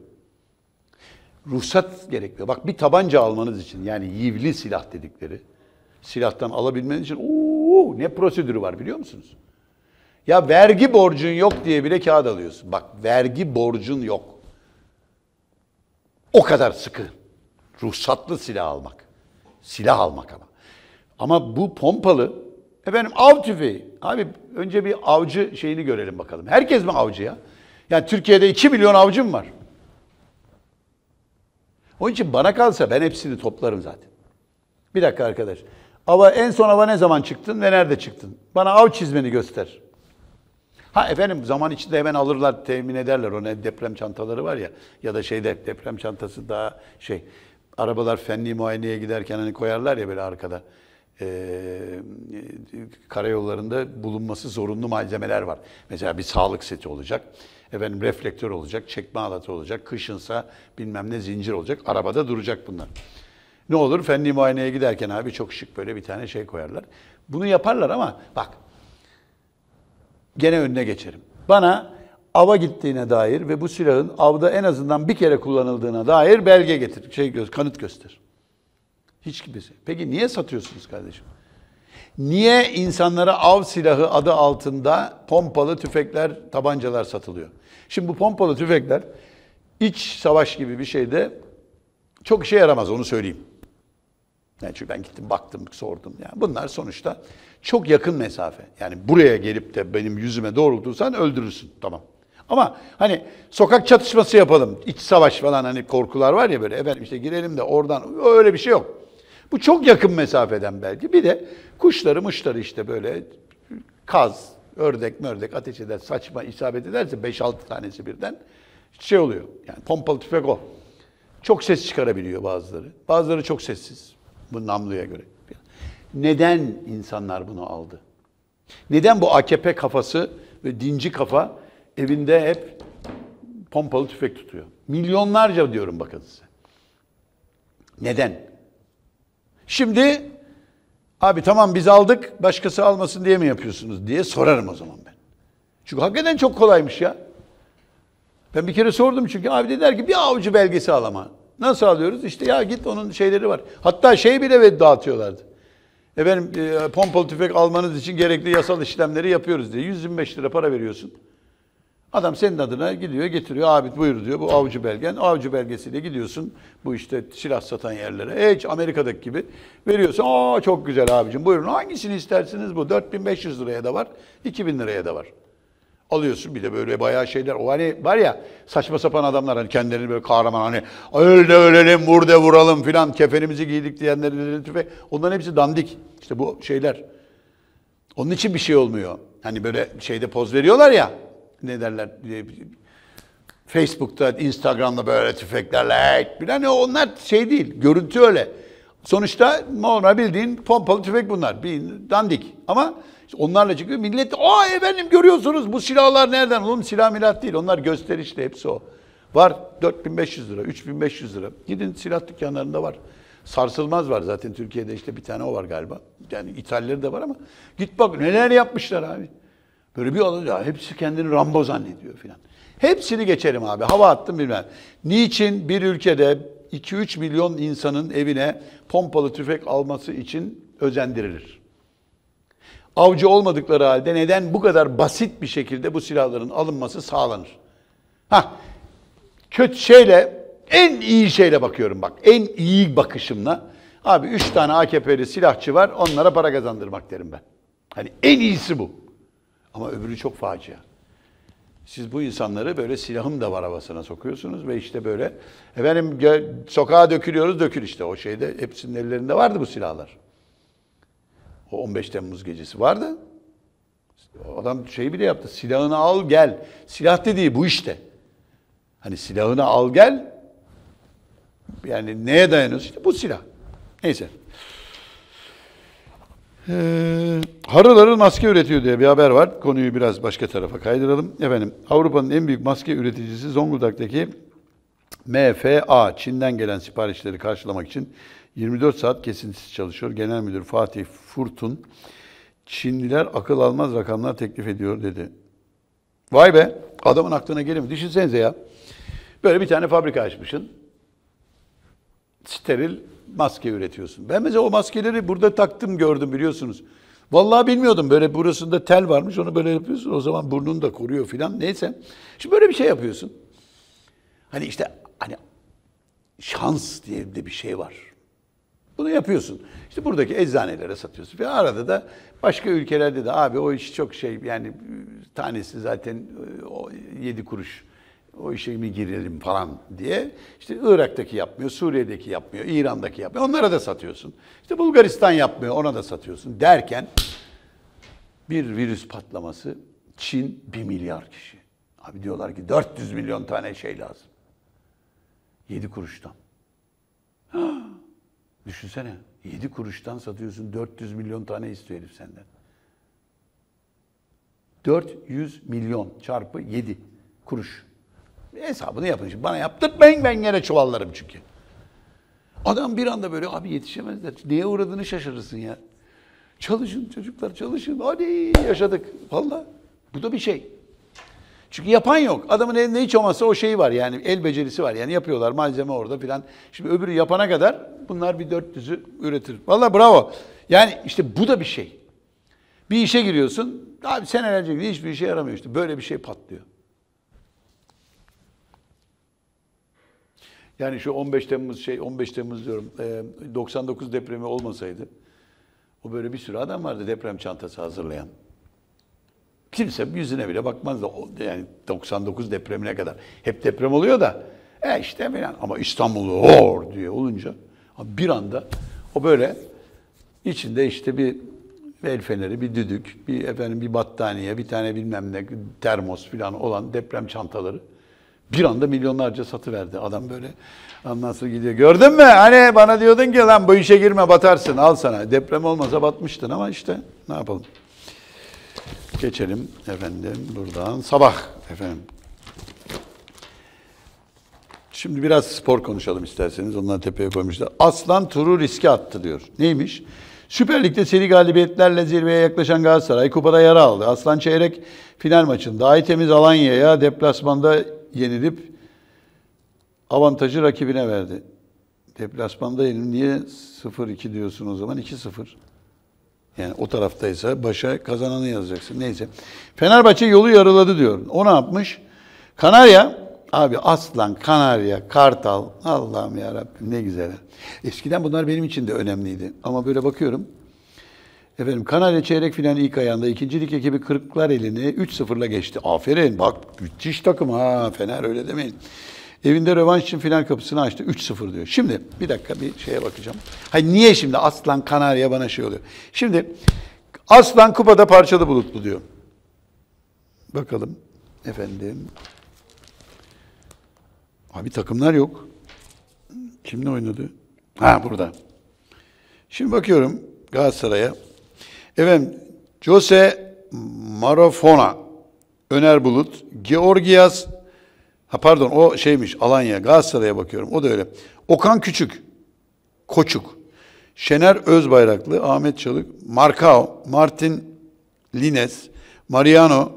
ruhsat gerekiyor. Bak bir tabanca almanız için yani yivli silah dedikleri silahtan alabilmeniz için ooo ne prosedürü var biliyor musunuz? Ya vergi borcun yok diye bile kağıt alıyorsun. Bak vergi borcun yok. O kadar sıkı. Ruhsatlı silah almak. Silah almak ama. Ama bu pompalı efendim av tüfeği. Abi önce bir avcı şeyini görelim bakalım. Herkes mi avcı ya? Yani Türkiye'de 2 milyon avcım var? Onun için bana kalsa ben hepsini toplarım zaten. Bir dakika arkadaş. Ava, en son ava ne zaman çıktın ve nerede çıktın? Bana av çizmeni göster. Ha efendim zaman içinde hemen alırlar, temin ederler. O ne deprem çantaları var ya ya da şeyde deprem çantası daha şey arabalar fenli muayeneye giderken hani koyarlar ya böyle arkada. Ee, karayollarında bulunması zorunlu malzemeler var. Mesela bir sağlık seti olacak efendim reflektör olacak, çekme alatı olacak, kışınsa bilmem ne zincir olacak. Arabada duracak bunlar. Ne olur fenli muayeneye giderken abi çok şık böyle bir tane şey koyarlar. Bunu yaparlar ama bak gene önüne geçerim. Bana ava gittiğine dair ve bu silahın avda en azından bir kere kullanıldığına dair belge getir, şey göz, kanıt göster. Hiç kimse. Peki niye satıyorsunuz kardeşim? Niye insanlara av silahı adı altında pompalı tüfekler, tabancalar satılıyor? Şimdi bu pompalı tüfekler iç savaş gibi bir şeyde çok işe yaramaz onu söyleyeyim. Yani çünkü ben gittim baktım sordum. Yani bunlar sonuçta çok yakın mesafe. Yani buraya gelip de benim yüzüme doğrultursan öldürürsün tamam. Ama hani sokak çatışması yapalım, iç savaş falan hani korkular var ya böyle efendim işte girelim de oradan öyle bir şey yok. Bu çok yakın mesafeden belki. Bir de kuşları muşları işte böyle kaz, ördek mördek ateş eder, saçma isabet ederse 5-6 tanesi birden şey oluyor. Yani pompalı tüfek o. Çok ses çıkarabiliyor bazıları. Bazıları çok sessiz. Bu namluya göre. Neden insanlar bunu aldı? Neden bu AKP kafası ve dinci kafa evinde hep pompalı tüfek tutuyor? Milyonlarca diyorum bakın size. Neden? Şimdi Abi tamam biz aldık başkası almasın diye mi yapıyorsunuz diye sorarım o zaman ben. Çünkü hakikaten çok kolaymış ya. Ben bir kere sordum çünkü abi dediler ki bir avcı belgesi al ama. Nasıl alıyoruz? İşte ya git onun şeyleri var. Hatta şey bile dağıtıyorlardı. Efendim e, pompalı tüfek almanız için gerekli yasal işlemleri yapıyoruz diye. 125 lira para veriyorsun. Adam senin adına gidiyor getiriyor. Abi buyur diyor bu avcı belgen. Avcı belgesiyle gidiyorsun bu işte silah satan yerlere. E, hiç Amerika'daki gibi veriyorsun. Aa çok güzel abicim buyurun hangisini istersiniz bu. 4500 liraya da var 2000 liraya da var. Alıyorsun bir de böyle bayağı şeyler. O hani var ya saçma sapan adamlar hani kendilerini böyle kahraman hani öl de ölelim vur de vuralım filan kefenimizi giydik diyenlerin tüfe. Onların hepsi dandik. İşte bu şeyler. Onun için bir şey olmuyor. Hani böyle şeyde poz veriyorlar ya ne derler e, Facebook'ta, Instagram'da böyle tüfeklerle hey, bilen onlar şey değil. Görüntü öyle. Sonuçta normal bildiğin pompalı tüfek bunlar. Bir dandik. Ama işte onlarla çıkıyor. Millet aa efendim görüyorsunuz bu silahlar nereden? Oğlum silah milah değil. Onlar gösterişli hepsi o. Var 4500 lira, 3500 lira. Gidin silah dükkanlarında var. Sarsılmaz var zaten Türkiye'de işte bir tane o var galiba. Yani İtalyaları da var ama git bak neler yapmışlar abi. Böyle bir olunca hepsi kendini Rambo zannediyor filan. Hepsini geçerim abi. Hava attım bilmem. Niçin bir ülkede 2-3 milyon insanın evine pompalı tüfek alması için özendirilir? Avcı olmadıkları halde neden bu kadar basit bir şekilde bu silahların alınması sağlanır? Ha, kötü şeyle, en iyi şeyle bakıyorum bak. En iyi bakışımla. Abi 3 tane AKP'li silahçı var onlara para kazandırmak derim ben. Hani en iyisi bu. Ama öbürü çok facia. Siz bu insanları böyle silahım da var havasına sokuyorsunuz ve işte böyle efendim sokağa dökülüyoruz dökül işte o şeyde hepsinin ellerinde vardı bu silahlar. O 15 Temmuz gecesi vardı. Adam şey bile yaptı. Silahını al gel. Silah dediği bu işte. Hani silahını al gel. Yani neye dayanıyorsun? İşte bu silah. Neyse. Ee, harıların maske üretiyor diye bir haber var. Konuyu biraz başka tarafa kaydıralım. Efendim Avrupa'nın en büyük maske üreticisi Zonguldak'taki MFA Çin'den gelen siparişleri karşılamak için 24 saat kesintisiz çalışıyor. Genel Müdür Fatih Furtun Çinliler akıl almaz rakamlar teklif ediyor dedi. Vay be adamın aklına gelin. Düşünsenize ya. Böyle bir tane fabrika açmışsın. Steril maske üretiyorsun. Ben mesela o maskeleri burada taktım gördüm biliyorsunuz. Vallahi bilmiyordum böyle burasında tel varmış onu böyle yapıyorsun. O zaman burnunu da koruyor filan neyse. Şimdi böyle bir şey yapıyorsun. Hani işte hani şans diye de bir şey var. Bunu yapıyorsun. İşte buradaki eczanelere satıyorsun. Ve arada da başka ülkelerde de abi o iş çok şey yani tanesi zaten e, yedi kuruş o işe mi girelim falan diye. İşte Irak'taki yapmıyor, Suriye'deki yapmıyor, İran'daki yapmıyor. Onlara da satıyorsun. İşte Bulgaristan yapmıyor, ona da satıyorsun derken bir virüs patlaması Çin 1 milyar kişi. Abi diyorlar ki 400 milyon tane şey lazım. 7 kuruştan. Düşünsene 7 kuruştan satıyorsun 400 milyon tane istiyor herif senden. 400 milyon çarpı 7 kuruş. Hesabını yapın. Şimdi bana yaptırtmayın ben yere çuvallarım çünkü. Adam bir anda böyle abi yetişemezler. Neye uğradığını şaşırırsın ya. Çalışın çocuklar çalışın. Hadi yaşadık. Valla bu da bir şey. Çünkü yapan yok. Adamın elinde hiç olmazsa o şeyi var yani el becerisi var. Yani yapıyorlar malzeme orada filan. Şimdi öbürü yapana kadar bunlar bir dört düzü üretir. Valla bravo. Yani işte bu da bir şey. Bir işe giriyorsun. Abi senelerce hiçbir işe yaramıyor işte. Böyle bir şey patlıyor. Yani şu 15 Temmuz şey 15 Temmuz diyorum 99 e, depremi olmasaydı o böyle bir sürü adam vardı deprem çantası hazırlayan. Kimse yüzüne bile bakmazdı da yani 99 depremine kadar. Hep deprem oluyor da e işte falan. Ama İstanbul'u or diye olunca bir anda o böyle içinde işte bir el feneri, bir düdük, bir efendim bir battaniye, bir tane bilmem ne termos falan olan deprem çantaları bir anda milyonlarca satı verdi adam böyle. Ondan sonra gidiyor. Gördün mü? Hani bana diyordun ki lan bu işe girme batarsın al sana. Deprem olmasa batmıştın ama işte ne yapalım. Geçelim efendim buradan sabah efendim. Şimdi biraz spor konuşalım isterseniz. Ondan tepeye koymuşlar. Aslan turu riske attı diyor. Neymiş? Süper Lig'de seri galibiyetlerle zirveye yaklaşan Galatasaray kupada yara aldı. Aslan Çeyrek final maçında Ay Temiz Alanya'ya deplasmanda yenilip avantajı rakibine verdi. Deplasmanda yenildi. Niye 0-2 diyorsun o zaman? 2-0. Yani o taraftaysa başa kazananı yazacaksın. Neyse. Fenerbahçe yolu yarıladı diyor. O ne yapmış? Kanarya Abi aslan, kanarya, kartal. Allah'ım ya ne güzel. Eskiden bunlar benim için de önemliydi. Ama böyle bakıyorum Efendim Kanarya çeyrek final ilk ayağında ikincilik ekibi Kırklar elini 3-0'la geçti. Aferin bak müthiş takım ha Fener öyle demeyin. Evinde rövanş için final kapısını açtı. 3-0 diyor. Şimdi bir dakika bir şeye bakacağım. Hayır niye şimdi Aslan Kanarya bana şey oluyor. Şimdi Aslan kupada parçalı bulutlu diyor. Bakalım efendim. Abi takımlar yok. Kimle oynadı? Ha burada. Şimdi bakıyorum Galatasaray'a. Efendim Jose Marofona, Öner Bulut, Georgias, ha pardon o şeymiş Alanya, Galatasaray'a bakıyorum o da öyle. Okan Küçük, Koçuk, Şener Özbayraklı, Ahmet Çalık, Markao, Martin Lines, Mariano,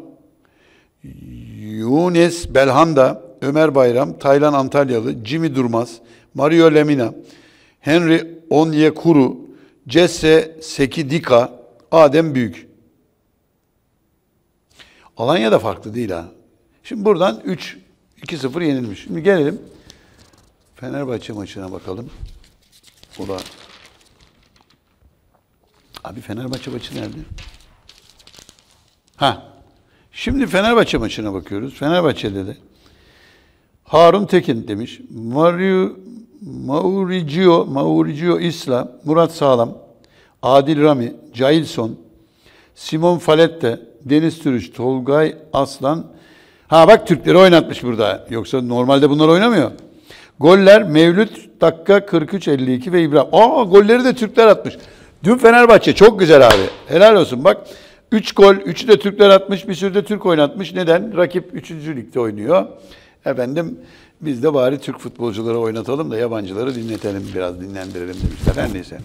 Yunes Belhanda, Ömer Bayram, Taylan Antalyalı, Jimmy Durmaz, Mario Lemina, Henry Onyekuru, Jesse Sekidika, Adem büyük. Alanya da farklı değil ha. Şimdi buradan 3 2-0 yenilmiş. Şimdi gelelim Fenerbahçe maçına bakalım. O da Abi Fenerbahçe maçı nerede? Ha. Şimdi Fenerbahçe maçına bakıyoruz. Fenerbahçe'de de Harun Tekin demiş. Mario Mauricio, Mauricio Isla, Murat Sağlam, Adil Rami, Cailson, Simon Falette, Deniz Türüş, Tolgay Aslan. Ha bak Türkleri oynatmış burada. Yoksa normalde bunlar oynamıyor. Goller Mevlüt dakika 43-52 ve İbrahim. Aa golleri de Türkler atmış. Dün Fenerbahçe çok güzel abi. Helal olsun bak. 3 gol, 3'ü de Türkler atmış, bir sürü de Türk oynatmış. Neden? Rakip 3. ligde oynuyor. Efendim biz de bari Türk futbolcuları oynatalım da yabancıları dinletelim biraz, dinlendirelim demişler. Her neyse.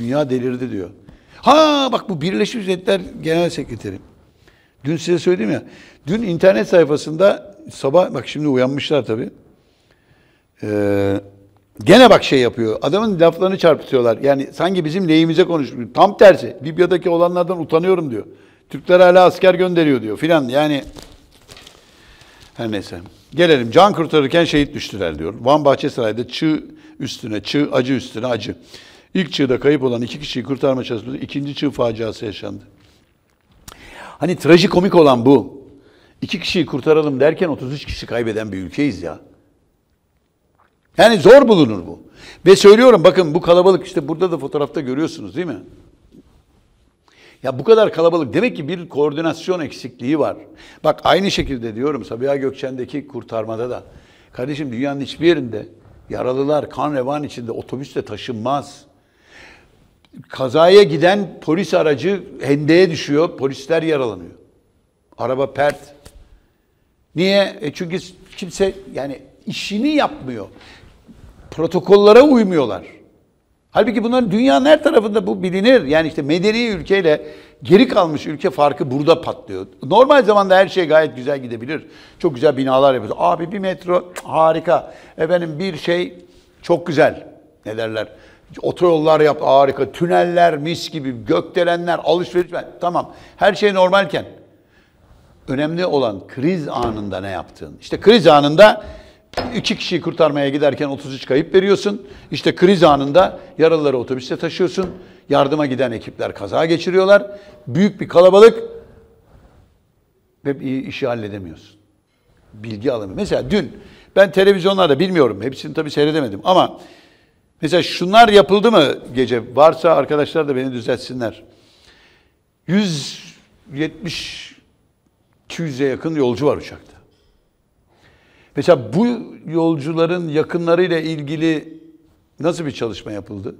Dünya delirdi diyor. Ha bak bu Birleşmiş Milletler Genel Sekreteri. Dün size söyledim ya. Dün internet sayfasında sabah bak şimdi uyanmışlar tabii. Ee, gene bak şey yapıyor. Adamın laflarını çarpıtıyorlar. Yani sanki bizim lehimize konuşuyor. Tam tersi. Libya'daki olanlardan utanıyorum diyor. Türkler hala asker gönderiyor diyor filan. Yani her neyse. Gelelim. Can kurtarırken şehit düştüler diyor. Van Bahçesaray'da çığ üstüne çığ, acı üstüne acı. İlk çığda kayıp olan iki kişiyi kurtarma çalışması ikinci çığ faciası yaşandı. Hani trajikomik olan bu. İki kişiyi kurtaralım derken 33 kişi kaybeden bir ülkeyiz ya. Yani zor bulunur bu. Ve söylüyorum bakın bu kalabalık işte burada da fotoğrafta görüyorsunuz değil mi? Ya bu kadar kalabalık demek ki bir koordinasyon eksikliği var. Bak aynı şekilde diyorum Sabiha Gökçen'deki kurtarmada da. Kardeşim dünyanın hiçbir yerinde yaralılar kan revan içinde otobüsle taşınmaz. Kazaya giden polis aracı hendeye düşüyor, polisler yaralanıyor. Araba pert. Niye? E çünkü kimse yani işini yapmıyor. Protokollara uymuyorlar. Halbuki bunların dünyanın her tarafında bu bilinir. Yani işte medeni ülkeyle geri kalmış ülke farkı burada patlıyor. Normal zamanda her şey gayet güzel gidebilir. Çok güzel binalar yapıyoruz. Abi bir metro harika. Efendim bir şey çok güzel. Ne derler? Otoyollar yap, harika. Tüneller mis gibi. Gökdelenler, alışveriş. Tamam. Her şey normalken. Önemli olan kriz anında ne yaptığın. İşte kriz anında iki kişiyi kurtarmaya giderken 33 kayıp veriyorsun. İşte kriz anında yaralıları otobüste taşıyorsun. Yardıma giden ekipler kaza geçiriyorlar. Büyük bir kalabalık ve işi halledemiyorsun. Bilgi alımı. Mesela dün ben televizyonlarda bilmiyorum. Hepsini tabii seyredemedim ama Mesela şunlar yapıldı mı gece? Varsa arkadaşlar da beni düzeltsinler. 170 200'e yakın yolcu var uçakta. Mesela bu yolcuların yakınlarıyla ilgili nasıl bir çalışma yapıldı?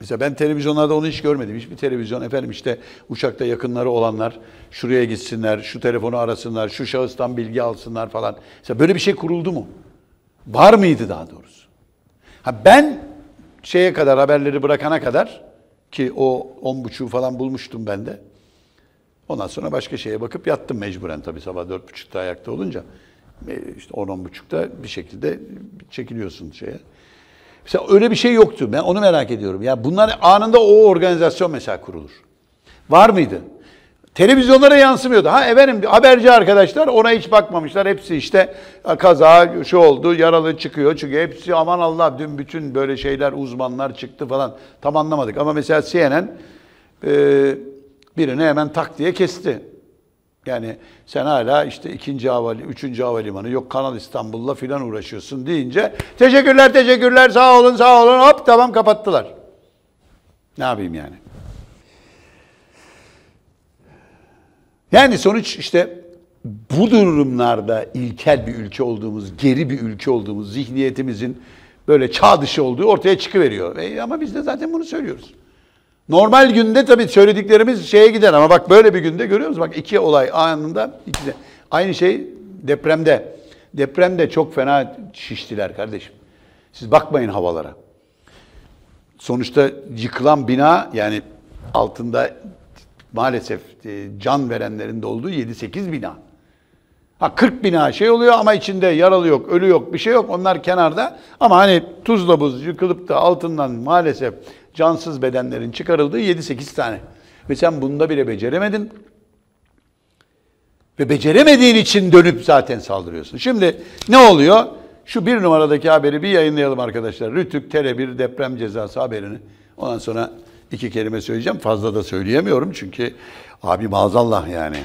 Mesela ben televizyonlarda onu hiç görmedim. Hiçbir televizyon efendim işte uçakta yakınları olanlar şuraya gitsinler, şu telefonu arasınlar, şu şahıstan bilgi alsınlar falan. Mesela böyle bir şey kuruldu mu? Var mıydı daha doğrusu? Ha ben şeye kadar haberleri bırakana kadar ki o on buçuğu falan bulmuştum ben de. Ondan sonra başka şeye bakıp yattım mecburen tabii sabah dört buçukta ayakta olunca. E, işte on on buçukta bir şekilde çekiliyorsun şeye. Mesela öyle bir şey yoktu. Ben onu merak ediyorum. Ya bunlar anında o organizasyon mesela kurulur. Var mıydı? Televizyonlara yansımıyordu. Ha efendim haberci arkadaşlar ona hiç bakmamışlar. Hepsi işte kaza şu oldu yaralı çıkıyor çünkü hepsi aman Allah dün bütün böyle şeyler uzmanlar çıktı falan. Tam anlamadık ama mesela CNN e, birini hemen tak diye kesti. Yani sen hala işte ikinci havali, üçüncü havalimanı yok Kanal İstanbul'la filan uğraşıyorsun deyince teşekkürler teşekkürler sağ olun sağ olun hop tamam kapattılar. Ne yapayım yani? Yani sonuç işte bu durumlarda ilkel bir ülke olduğumuz, geri bir ülke olduğumuz, zihniyetimizin böyle çağ dışı olduğu ortaya çıkıveriyor. E, ama biz de zaten bunu söylüyoruz. Normal günde tabii söylediklerimiz şeye gider ama bak böyle bir günde görüyor musunuz? Bak iki olay anında ikide. Aynı şey depremde. Depremde çok fena şiştiler kardeşim. Siz bakmayın havalara. Sonuçta yıkılan bina yani altında maalesef e, can verenlerin de olduğu 7-8 bina. Ha 40 bina şey oluyor ama içinde yaralı yok, ölü yok, bir şey yok. Onlar kenarda. Ama hani tuzla buz yıkılıp da altından maalesef cansız bedenlerin çıkarıldığı 7-8 tane. Ve sen bunda bile beceremedin. Ve beceremediğin için dönüp zaten saldırıyorsun. Şimdi ne oluyor? Şu bir numaradaki haberi bir yayınlayalım arkadaşlar. Rütük Tele bir deprem cezası haberini. Ondan sonra iki kelime söyleyeceğim. Fazla da söyleyemiyorum çünkü abi maazallah yani.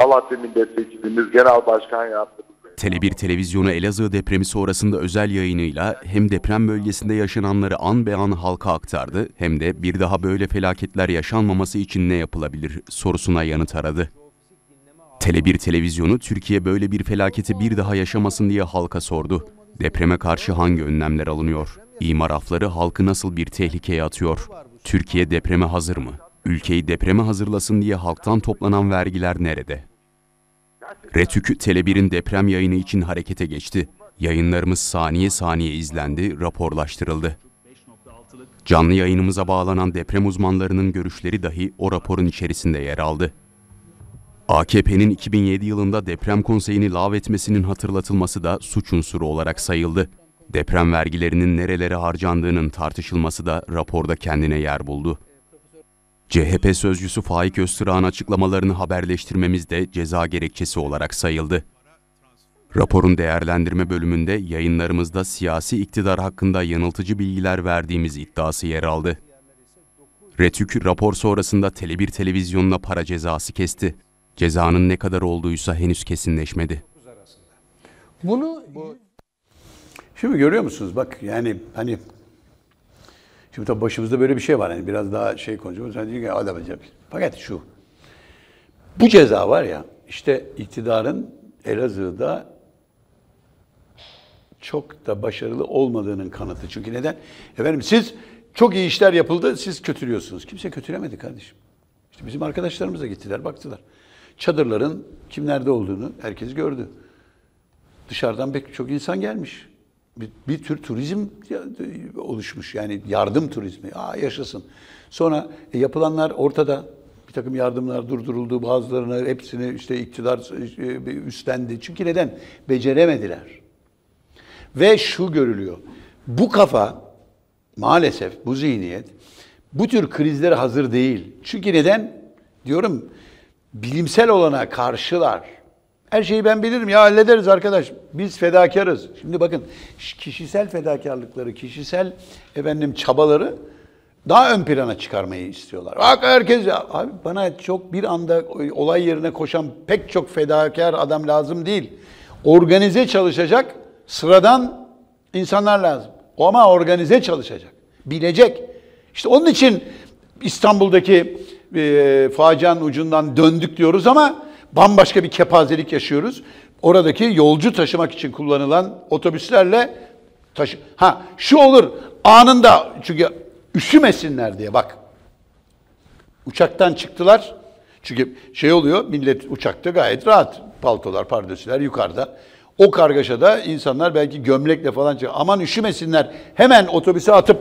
Malatya Milletvekilimiz Genel Başkan Yardımcısı Tele1 televizyonu Elazığ depremi sonrasında özel yayınıyla hem deprem bölgesinde yaşananları an be an halka aktardı hem de bir daha böyle felaketler yaşanmaması için ne yapılabilir sorusuna yanıt aradı. Tele1 televizyonu Türkiye böyle bir felaketi bir daha yaşamasın diye halka sordu. Depreme karşı hangi önlemler alınıyor? İmar afları halkı nasıl bir tehlikeye atıyor? Türkiye depreme hazır mı? Ülkeyi depreme hazırlasın diye halktan toplanan vergiler nerede? Retük Tele1'in deprem yayını için harekete geçti. Yayınlarımız saniye saniye izlendi, raporlaştırıldı. Canlı yayınımıza bağlanan deprem uzmanlarının görüşleri dahi o raporun içerisinde yer aldı. AKP'nin 2007 yılında deprem konseyini lağvetmesinin hatırlatılması da suç unsuru olarak sayıldı. Deprem vergilerinin nerelere harcandığının tartışılması da raporda kendine yer buldu. CHP sözcüsü Faik Öztürk'ün açıklamalarını haberleştirmemiz de ceza gerekçesi olarak sayıldı. Raporun değerlendirme bölümünde yayınlarımızda siyasi iktidar hakkında yanıltıcı bilgiler verdiğimiz iddiası yer aldı. Retük rapor sonrasında Tele1 televizyonuna para cezası kesti. Cezanın ne kadar olduğuysa henüz kesinleşmedi. Bunu Şimdi görüyor musunuz? Bak yani hani şimdi tabii başımızda böyle bir şey var. Yani biraz daha şey konuşuyoruz. Hani diyor ki adam Fakat şu. Bu ceza var ya işte iktidarın Elazığ'da çok da başarılı olmadığının kanıtı. Çünkü neden? Efendim siz çok iyi işler yapıldı, siz kötülüyorsunuz. Kimse kötülemedi kardeşim. İşte bizim arkadaşlarımız da gittiler, baktılar. Çadırların kim nerede olduğunu herkes gördü. Dışarıdan pek çok insan gelmiş. Bir, bir tür turizm oluşmuş. Yani yardım turizmi. Aa yaşasın. Sonra e, yapılanlar ortada. Bir takım yardımlar durduruldu. bazılarını hepsini işte iktidar e, e, üstlendi. Çünkü neden? Beceremediler. Ve şu görülüyor. Bu kafa maalesef bu zihniyet bu tür krizlere hazır değil. Çünkü neden? Diyorum bilimsel olana karşılar. Her şeyi ben bilirim ya hallederiz arkadaş. Biz fedakarız. Şimdi bakın kişisel fedakarlıkları, kişisel efendim çabaları daha ön plana çıkarmayı istiyorlar. Bak herkes ya. Abi bana çok bir anda olay yerine koşan pek çok fedakar adam lazım değil. Organize çalışacak sıradan insanlar lazım. Ama organize çalışacak. Bilecek. İşte onun için İstanbul'daki e, facianın ucundan döndük diyoruz ama bambaşka bir kepazelik yaşıyoruz. Oradaki yolcu taşımak için kullanılan otobüslerle taşı. Ha şu olur anında çünkü üşümesinler diye bak. Uçaktan çıktılar. Çünkü şey oluyor millet uçakta gayet rahat. Paltolar, pardösüler yukarıda. O kargaşada insanlar belki gömlekle falan çıkıyor. Aman üşümesinler. Hemen otobüse atıp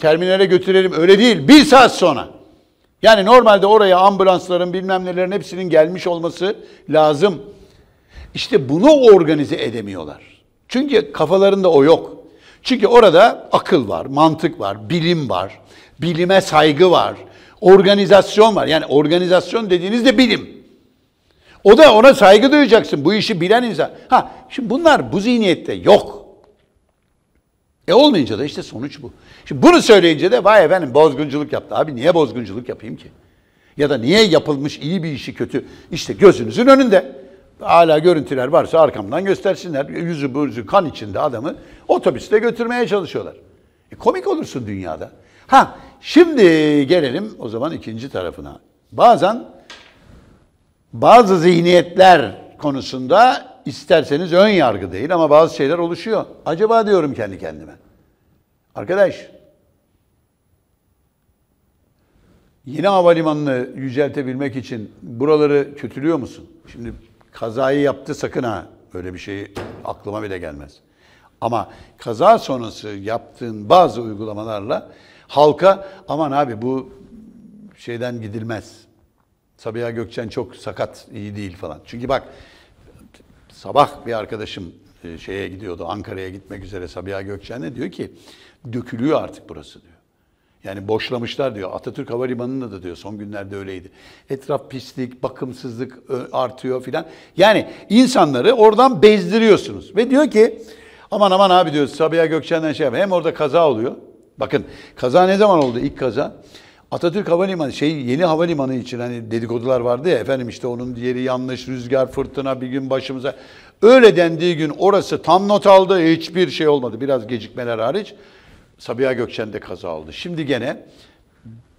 terminale götürelim. Öyle değil. Bir saat sonra. Yani normalde oraya ambulansların bilmem nelerin hepsinin gelmiş olması lazım. İşte bunu organize edemiyorlar. Çünkü kafalarında o yok. Çünkü orada akıl var, mantık var, bilim var, bilime saygı var, organizasyon var. Yani organizasyon dediğinizde bilim. O da ona saygı duyacaksın. Bu işi bilen insan. Ha şimdi bunlar bu zihniyette yok. E olmayınca da işte sonuç bu. Şimdi bunu söyleyince de vay efendim bozgunculuk yaptı. Abi niye bozgunculuk yapayım ki? Ya da niye yapılmış iyi bir işi kötü? İşte gözünüzün önünde. Hala görüntüler varsa arkamdan göstersinler. Yüzü buruzu kan içinde adamı otobüste götürmeye çalışıyorlar. E komik olursun dünyada. Ha şimdi gelelim o zaman ikinci tarafına. Bazen bazı zihniyetler konusunda isterseniz ön yargı değil ama bazı şeyler oluşuyor. Acaba diyorum kendi kendime. Arkadaş, yine havalimanını yüceltebilmek için buraları kötülüyor musun? Şimdi kazayı yaptı sakın ha. Böyle bir şey aklıma bile gelmez. Ama kaza sonrası yaptığın bazı uygulamalarla halka aman abi bu şeyden gidilmez. Sabiha Gökçen çok sakat, iyi değil falan. Çünkü bak sabah bir arkadaşım e, şeye gidiyordu Ankara'ya gitmek üzere Sabiha Gökçen'e diyor ki dökülüyor artık burası diyor. Yani boşlamışlar diyor. Atatürk Havalimanı'nda da diyor son günlerde öyleydi. Etraf pislik, bakımsızlık artıyor filan. Yani insanları oradan bezdiriyorsunuz. Ve diyor ki aman aman abi diyor Sabiha Gökçen'den şey yap. Hem orada kaza oluyor. Bakın kaza ne zaman oldu ilk kaza? Atatürk Havalimanı şey yeni havalimanı için hani dedikodular vardı ya efendim işte onun yeri yanlış rüzgar fırtına bir gün başımıza öyle dendiği gün orası tam not aldı hiçbir şey olmadı biraz gecikmeler hariç Sabiha Gökçen de kaza oldu. Şimdi gene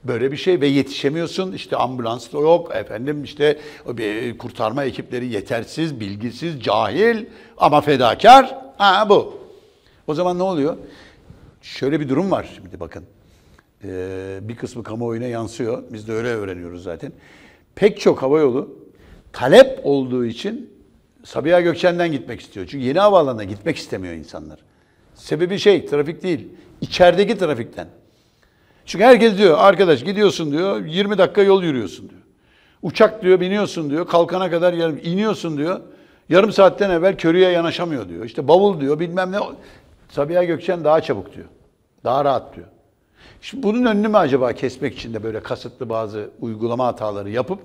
böyle bir şey ve yetişemiyorsun işte ambulans da yok efendim işte kurtarma ekipleri yetersiz bilgisiz cahil ama fedakar ha bu. O zaman ne oluyor? Şöyle bir durum var şimdi bakın e, bir kısmı kamuoyuna yansıyor. Biz de öyle öğreniyoruz zaten. Pek çok havayolu talep olduğu için Sabiha Gökçen'den gitmek istiyor. Çünkü yeni havaalanına gitmek istemiyor insanlar. Sebebi şey, trafik değil. İçerideki trafikten. Çünkü herkes diyor, arkadaş gidiyorsun diyor, 20 dakika yol yürüyorsun diyor. Uçak diyor, biniyorsun diyor, kalkana kadar yarım, iniyorsun diyor. Yarım saatten evvel körüye yanaşamıyor diyor. İşte bavul diyor, bilmem ne. Sabiha Gökçen daha çabuk diyor. Daha rahat diyor. Şimdi bunun önünü mü acaba kesmek için de böyle kasıtlı bazı uygulama hataları yapıp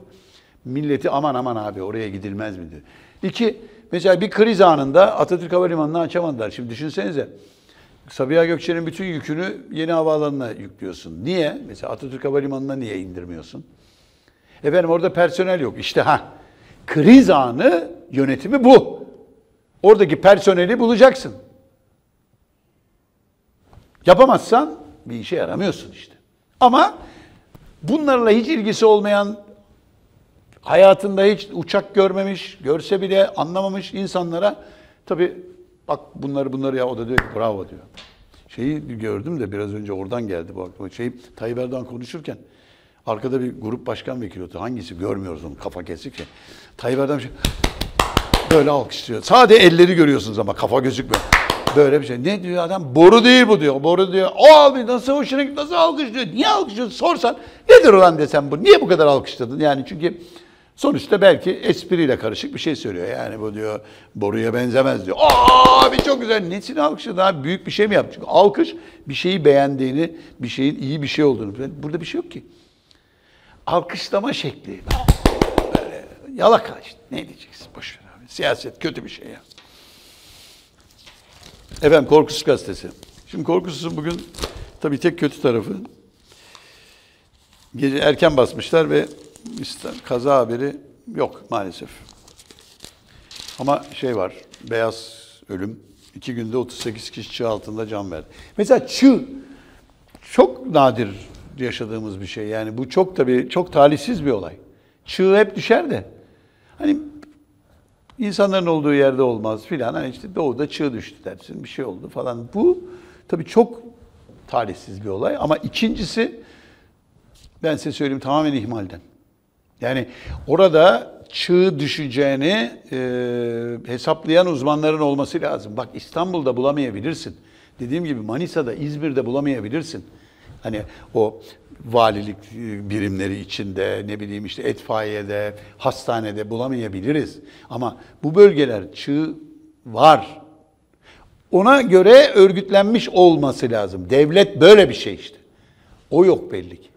milleti aman aman abi oraya gidilmez mi diyor. İki, mesela bir kriz anında Atatürk Havalimanı'nı açamadılar. Şimdi düşünsenize Sabiha Gökçen'in bütün yükünü yeni havaalanına yüklüyorsun. Niye? Mesela Atatürk Havalimanı'na niye indirmiyorsun? Efendim orada personel yok. İşte ha kriz anı yönetimi bu. Oradaki personeli bulacaksın. Yapamazsan bir işe yaramıyorsun işte. Ama bunlarla hiç ilgisi olmayan, hayatında hiç uçak görmemiş, görse bile anlamamış insanlara tabii bak bunları bunları ya o da diyor ki bravo diyor. Şeyi gördüm de biraz önce oradan geldi bu aklıma. Şey Tayyip Erdoğan konuşurken arkada bir grup başkan vekili oturuyor. Hangisi görmüyoruz onu kafa kesik ya. Tayyip Erdoğan şey, böyle alkışlıyor. Sadece elleri görüyorsunuz ama kafa gözükmüyor. Böyle bir şey. Ne diyor adam? Boru değil bu diyor. Boru diyor. O abi nasıl hoşuna gitti? Nasıl alkışlıyor? Niye alkışlıyor? Sorsan nedir ulan desem bu? Niye bu kadar alkışladın? Yani çünkü sonuçta belki espriyle karışık bir şey söylüyor. Yani bu diyor boruya benzemez diyor. Aa abi çok güzel. Nesini alkışladın abi? Büyük bir şey mi yaptı? Çünkü alkış bir şeyi beğendiğini, bir şeyin iyi bir şey olduğunu. Burada bir şey yok ki. Alkışlama şekli. Böyle yalaka işte. Ne diyeceksin? Boş ver abi. Siyaset kötü bir şey yaptı. Efendim Korkusuz Gazetesi. Şimdi Korkusuz'un bugün tabii tek kötü tarafı gece erken basmışlar ve kaza haberi yok maalesef. Ama şey var, beyaz ölüm. iki günde 38 kişi çığ altında can verdi. Mesela çığ çok nadir yaşadığımız bir şey. Yani bu çok tabii çok talihsiz bir olay. Çığ hep düşer de. Hani İnsanların olduğu yerde olmaz filan. Hani işte doğuda çığ düştü dersin bir şey oldu falan. Bu tabii çok talihsiz bir olay ama ikincisi ben size söyleyeyim tamamen ihmalden. Yani orada çığ düşeceğini e, hesaplayan uzmanların olması lazım. Bak İstanbul'da bulamayabilirsin. Dediğim gibi Manisa'da, İzmir'de bulamayabilirsin. Hani o valilik e, birimleri içinde, ne bileyim işte etfaiyede, hastanede bulamayabiliriz. Ama bu bölgeler çığ var. Ona göre örgütlenmiş olması lazım. Devlet böyle bir şey işte. O yok belli ki.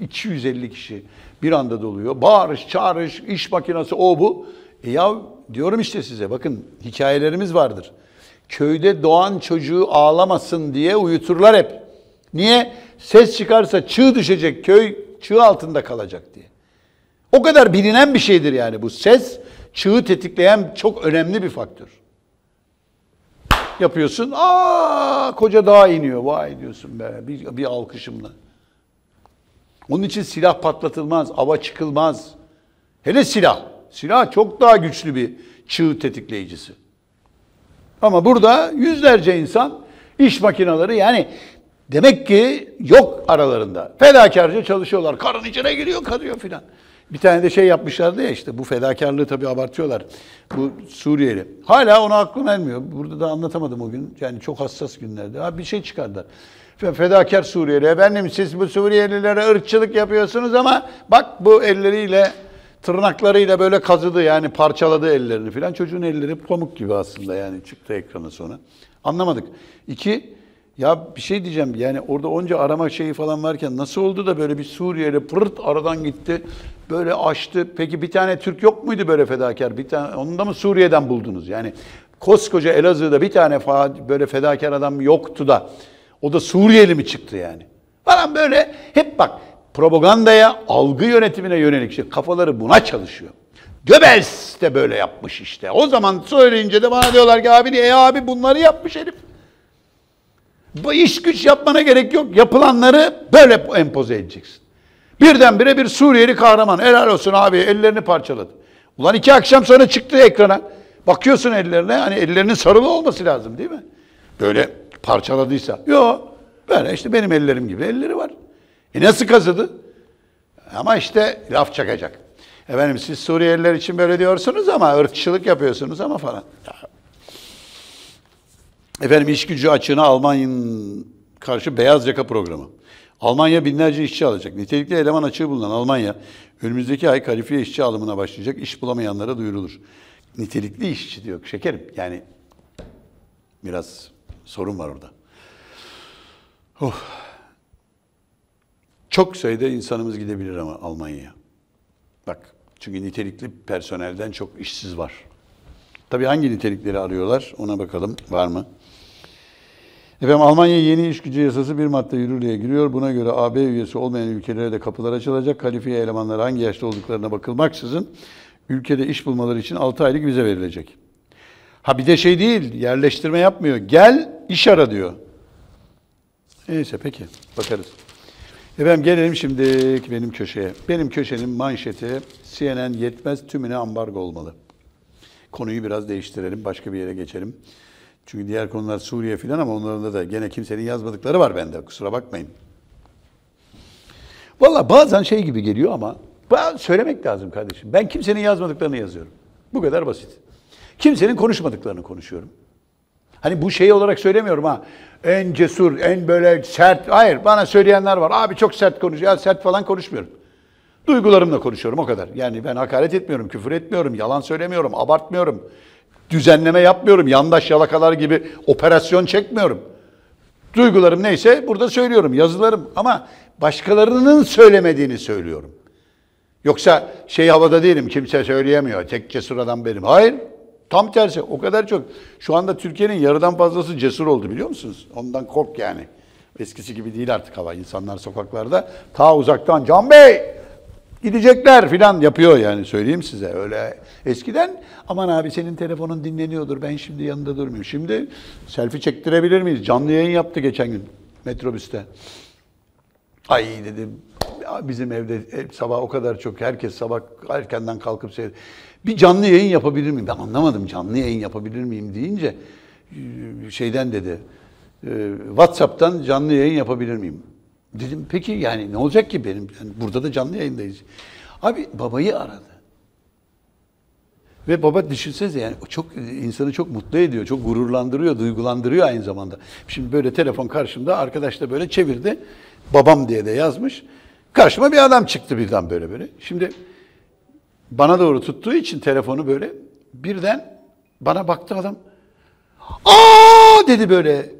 250 kişi bir anda doluyor. Bağırış, çağırış, iş makinesi o bu. E ya diyorum işte size bakın hikayelerimiz vardır. Köyde doğan çocuğu ağlamasın diye uyuturlar hep. Niye? Ses çıkarsa çığ düşecek köy çığ altında kalacak diye. O kadar bilinen bir şeydir yani bu ses çığı tetikleyen çok önemli bir faktör. Yapıyorsun, aa koca dağ iniyor, vay diyorsun be bir, bir alkışımla. Onun için silah patlatılmaz, ava çıkılmaz. Hele silah. Silah çok daha güçlü bir çığ tetikleyicisi. Ama burada yüzlerce insan iş makineleri yani Demek ki yok aralarında. Fedakarca çalışıyorlar. Karın içine giriyor, kazıyor filan. Bir tane de şey yapmışlardı ya işte bu fedakarlığı tabii abartıyorlar. Bu Suriyeli. Hala ona aklım ermiyor. Burada da anlatamadım o gün. Yani çok hassas günlerdi. Ha bir şey çıkardılar. Fedakar Suriyeli. Efendim siz bu Suriyelilere ırkçılık yapıyorsunuz ama bak bu elleriyle tırnaklarıyla böyle kazıdı yani parçaladı ellerini filan. Çocuğun elleri pamuk gibi aslında yani çıktı ekranın sonra. Anlamadık. İki, ya bir şey diyeceğim yani orada onca arama şeyi falan varken nasıl oldu da böyle bir Suriyeli pırt aradan gitti. Böyle açtı. Peki bir tane Türk yok muydu böyle fedakar? Bir tane onu da mı Suriye'den buldunuz? Yani koskoca Elazığ'da bir tane böyle fedakar adam yoktu da o da Suriyeli mi çıktı yani? Falan böyle hep bak propagandaya, algı yönetimine yönelik işte kafaları buna çalışıyor. Göbels de böyle yapmış işte. O zaman söyleyince de bana diyorlar ki abi niye abi bunları yapmış herif. Bu iş güç yapmana gerek yok. Yapılanları böyle empoze edeceksin. Birdenbire bir Suriyeli kahraman. Helal olsun abi ellerini parçaladı. Ulan iki akşam sonra çıktı ekrana. Bakıyorsun ellerine hani ellerinin sarılı olması lazım değil mi? Böyle parçaladıysa. Yok böyle işte benim ellerim gibi elleri var. E nasıl kazıdı? Ama işte laf çakacak. Efendim siz Suriyeliler için böyle diyorsunuz ama ırkçılık yapıyorsunuz ama falan. Ya Efendim iş gücü açığına Almanya'nın karşı beyaz yaka programı. Almanya binlerce işçi alacak. Nitelikli eleman açığı bulunan Almanya, önümüzdeki ay kalifiye işçi alımına başlayacak, İş bulamayanlara duyurulur. Nitelikli işçi diyor şekerim. Yani biraz sorun var orada. Oh. Çok sayıda insanımız gidebilir ama Almanya'ya. Bak çünkü nitelikli personelden çok işsiz var. Tabii hangi nitelikleri arıyorlar ona bakalım var mı? Efendim Almanya yeni iş gücü yasası bir madde yürürlüğe giriyor. Buna göre AB üyesi olmayan ülkelere de kapılar açılacak. Kalifiye elemanlar hangi yaşta olduklarına bakılmaksızın ülkede iş bulmaları için 6 aylık vize verilecek. Ha bir de şey değil, yerleştirme yapmıyor. Gel iş ara diyor. Neyse peki bakarız. Efendim gelelim şimdi benim köşeye. Benim köşenin manşeti CNN yetmez tümüne ambargo olmalı. Konuyu biraz değiştirelim, başka bir yere geçelim. Çünkü diğer konular Suriye filan ama onların da gene kimsenin yazmadıkları var bende. Kusura bakmayın. Valla bazen şey gibi geliyor ama söylemek lazım kardeşim. Ben kimsenin yazmadıklarını yazıyorum. Bu kadar basit. Kimsenin konuşmadıklarını konuşuyorum. Hani bu şey olarak söylemiyorum ha. En cesur, en böyle sert. Hayır bana söyleyenler var. Abi çok sert konuşuyor. sert falan konuşmuyorum. Duygularımla konuşuyorum o kadar. Yani ben hakaret etmiyorum, küfür etmiyorum, yalan söylemiyorum, abartmıyorum düzenleme yapmıyorum. Yandaş yalakalar gibi operasyon çekmiyorum. Duygularım neyse burada söylüyorum, yazılarım ama başkalarının söylemediğini söylüyorum. Yoksa şey havada değilim, kimse söyleyemiyor, tek cesur adam benim. Hayır, tam tersi o kadar çok. Şu anda Türkiye'nin yarıdan fazlası cesur oldu biliyor musunuz? Ondan kork yani. Eskisi gibi değil artık hava. insanlar sokaklarda ta uzaktan Can Bey gidecekler filan yapıyor yani söyleyeyim size öyle. Eskiden aman abi senin telefonun dinleniyordur ben şimdi yanında durmuyorum. Şimdi selfie çektirebilir miyiz? Canlı yayın yaptı geçen gün metrobüste. Ay dedim bizim evde sabah o kadar çok herkes sabah erkenden kalkıp seyir. Bir canlı yayın yapabilir miyim? Ben anlamadım canlı yayın yapabilir miyim deyince ee, şeyden dedi. Ee, WhatsApp'tan canlı yayın yapabilir miyim? Dedim peki yani ne olacak ki benim? Yani burada da canlı yayındayız. Abi babayı aradı. Ve baba düşünsenize yani çok insanı çok mutlu ediyor, çok gururlandırıyor, duygulandırıyor aynı zamanda. Şimdi böyle telefon karşımda arkadaş da böyle çevirdi. Babam diye de yazmış. Karşıma bir adam çıktı birden böyle böyle. Şimdi bana doğru tuttuğu için telefonu böyle birden bana baktı adam. Aa dedi böyle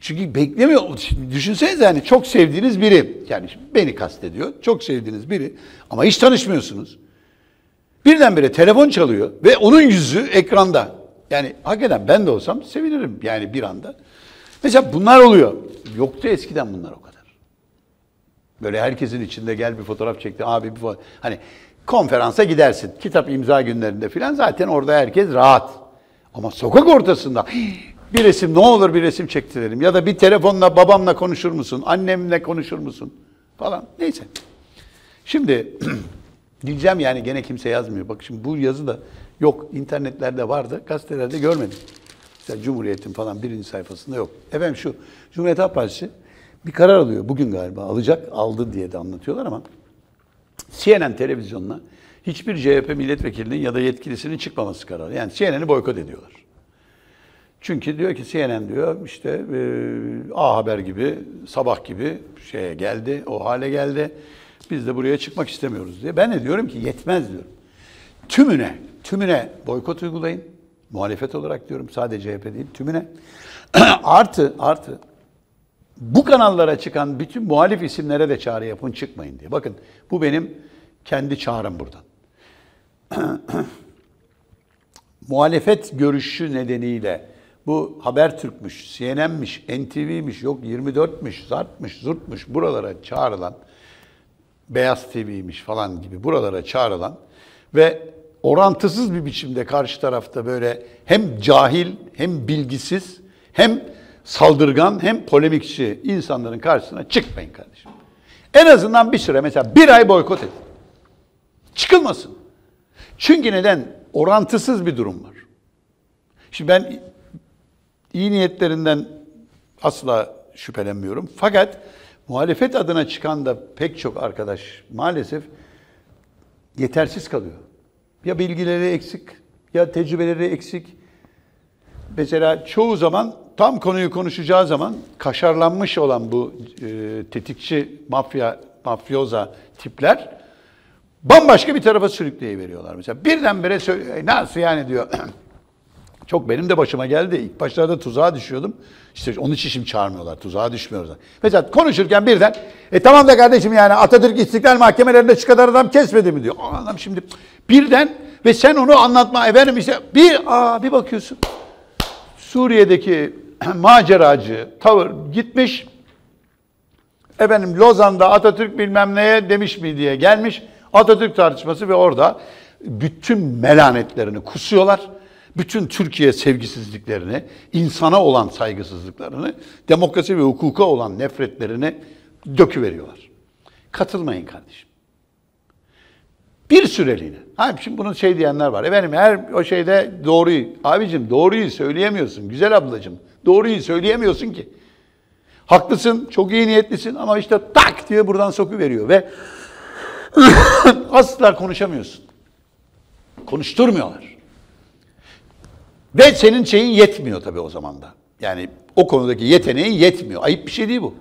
çünkü beklemiyor. Düşünseniz yani çok sevdiğiniz biri. Yani beni kastediyor. Çok sevdiğiniz biri. Ama hiç tanışmıyorsunuz. Birdenbire telefon çalıyor ve onun yüzü ekranda. Yani hakikaten ben de olsam sevinirim yani bir anda. Mesela bunlar oluyor. Yoktu eskiden bunlar o kadar. Böyle herkesin içinde gel bir fotoğraf çekti. Abi bir fotoğraf. Hani konferansa gidersin. Kitap imza günlerinde filan zaten orada herkes rahat. Ama sokak ortasında bir resim ne olur bir resim çektirelim. Ya da bir telefonla babamla konuşur musun? Annemle konuşur musun? Falan. Neyse. Şimdi diyeceğim yani gene kimse yazmıyor. Bak şimdi bu yazı da yok. internetlerde vardı. Gazetelerde görmedim. Mesela Cumhuriyet'in falan birinci sayfasında yok. Efendim şu Cumhuriyet Halk Partisi bir karar alıyor. Bugün galiba alacak. Aldı diye de anlatıyorlar ama CNN televizyonuna hiçbir CHP milletvekilinin ya da yetkilisinin çıkmaması kararı. Yani CNN'i boykot ediyorlar. Çünkü diyor ki CNN diyor işte e, A Haber gibi, Sabah gibi şeye geldi, o hale geldi. Biz de buraya çıkmak istemiyoruz diye. Ben de diyorum ki yetmez diyorum. Tümüne, tümüne boykot uygulayın. Muhalefet olarak diyorum sadece CHP değil, tümüne. artı, artı bu kanallara çıkan bütün muhalif isimlere de çağrı yapın çıkmayın diye. Bakın bu benim kendi çağrım buradan. muhalefet görüşü nedeniyle bu haber Habertürk'müş, CNN'miş, NTV'miş, yok 24'müş, zartmış, zurtmuş buralara çağrılan, Beyaz TV'miş falan gibi buralara çağrılan ve orantısız bir biçimde karşı tarafta böyle hem cahil, hem bilgisiz, hem saldırgan, hem polemikçi insanların karşısına çıkmayın kardeşim. En azından bir süre mesela bir ay boykot edin. Çıkılmasın. Çünkü neden? Orantısız bir durum var. Şimdi ben iyi niyetlerinden asla şüphelenmiyorum. Fakat muhalefet adına çıkan da pek çok arkadaş maalesef yetersiz kalıyor. Ya bilgileri eksik, ya tecrübeleri eksik. Mesela çoğu zaman tam konuyu konuşacağı zaman kaşarlanmış olan bu e, tetikçi mafya mafyoza tipler bambaşka bir tarafa sürükleyiveriyorlar. Mesela birdenbire söyle, nasıl yani diyor Çok benim de başıma geldi. İlk başlarda tuzağa düşüyordum. İşte onun için şimdi çağırmıyorlar. Tuzağa düşmüyoruz. Mesela konuşurken birden e tamam da kardeşim yani Atatürk İstiklal Mahkemelerinde şu kadar adam kesmedi mi diyor. adam şimdi birden ve sen onu anlatma efendim işte bir aa, bir bakıyorsun. Suriye'deki maceracı tavır gitmiş. Efendim Lozan'da Atatürk bilmem neye demiş mi diye gelmiş. Atatürk tartışması ve orada bütün melanetlerini kusuyorlar bütün Türkiye sevgisizliklerini, insana olan saygısızlıklarını, demokrasi ve hukuka olan nefretlerini döküveriyorlar. Katılmayın kardeşim. Bir süreliğine. Abi şimdi bunun şey diyenler var. Efendim her o şeyde doğruyu. Abicim doğruyu söyleyemiyorsun. Güzel ablacım. Doğruyu söyleyemiyorsun ki. Haklısın, çok iyi niyetlisin ama işte tak diye buradan soku veriyor ve asla konuşamıyorsun. Konuşturmuyorlar. Ve senin şeyin yetmiyor tabii o zaman da. Yani o konudaki yeteneğin yetmiyor. Ayıp bir şey değil bu.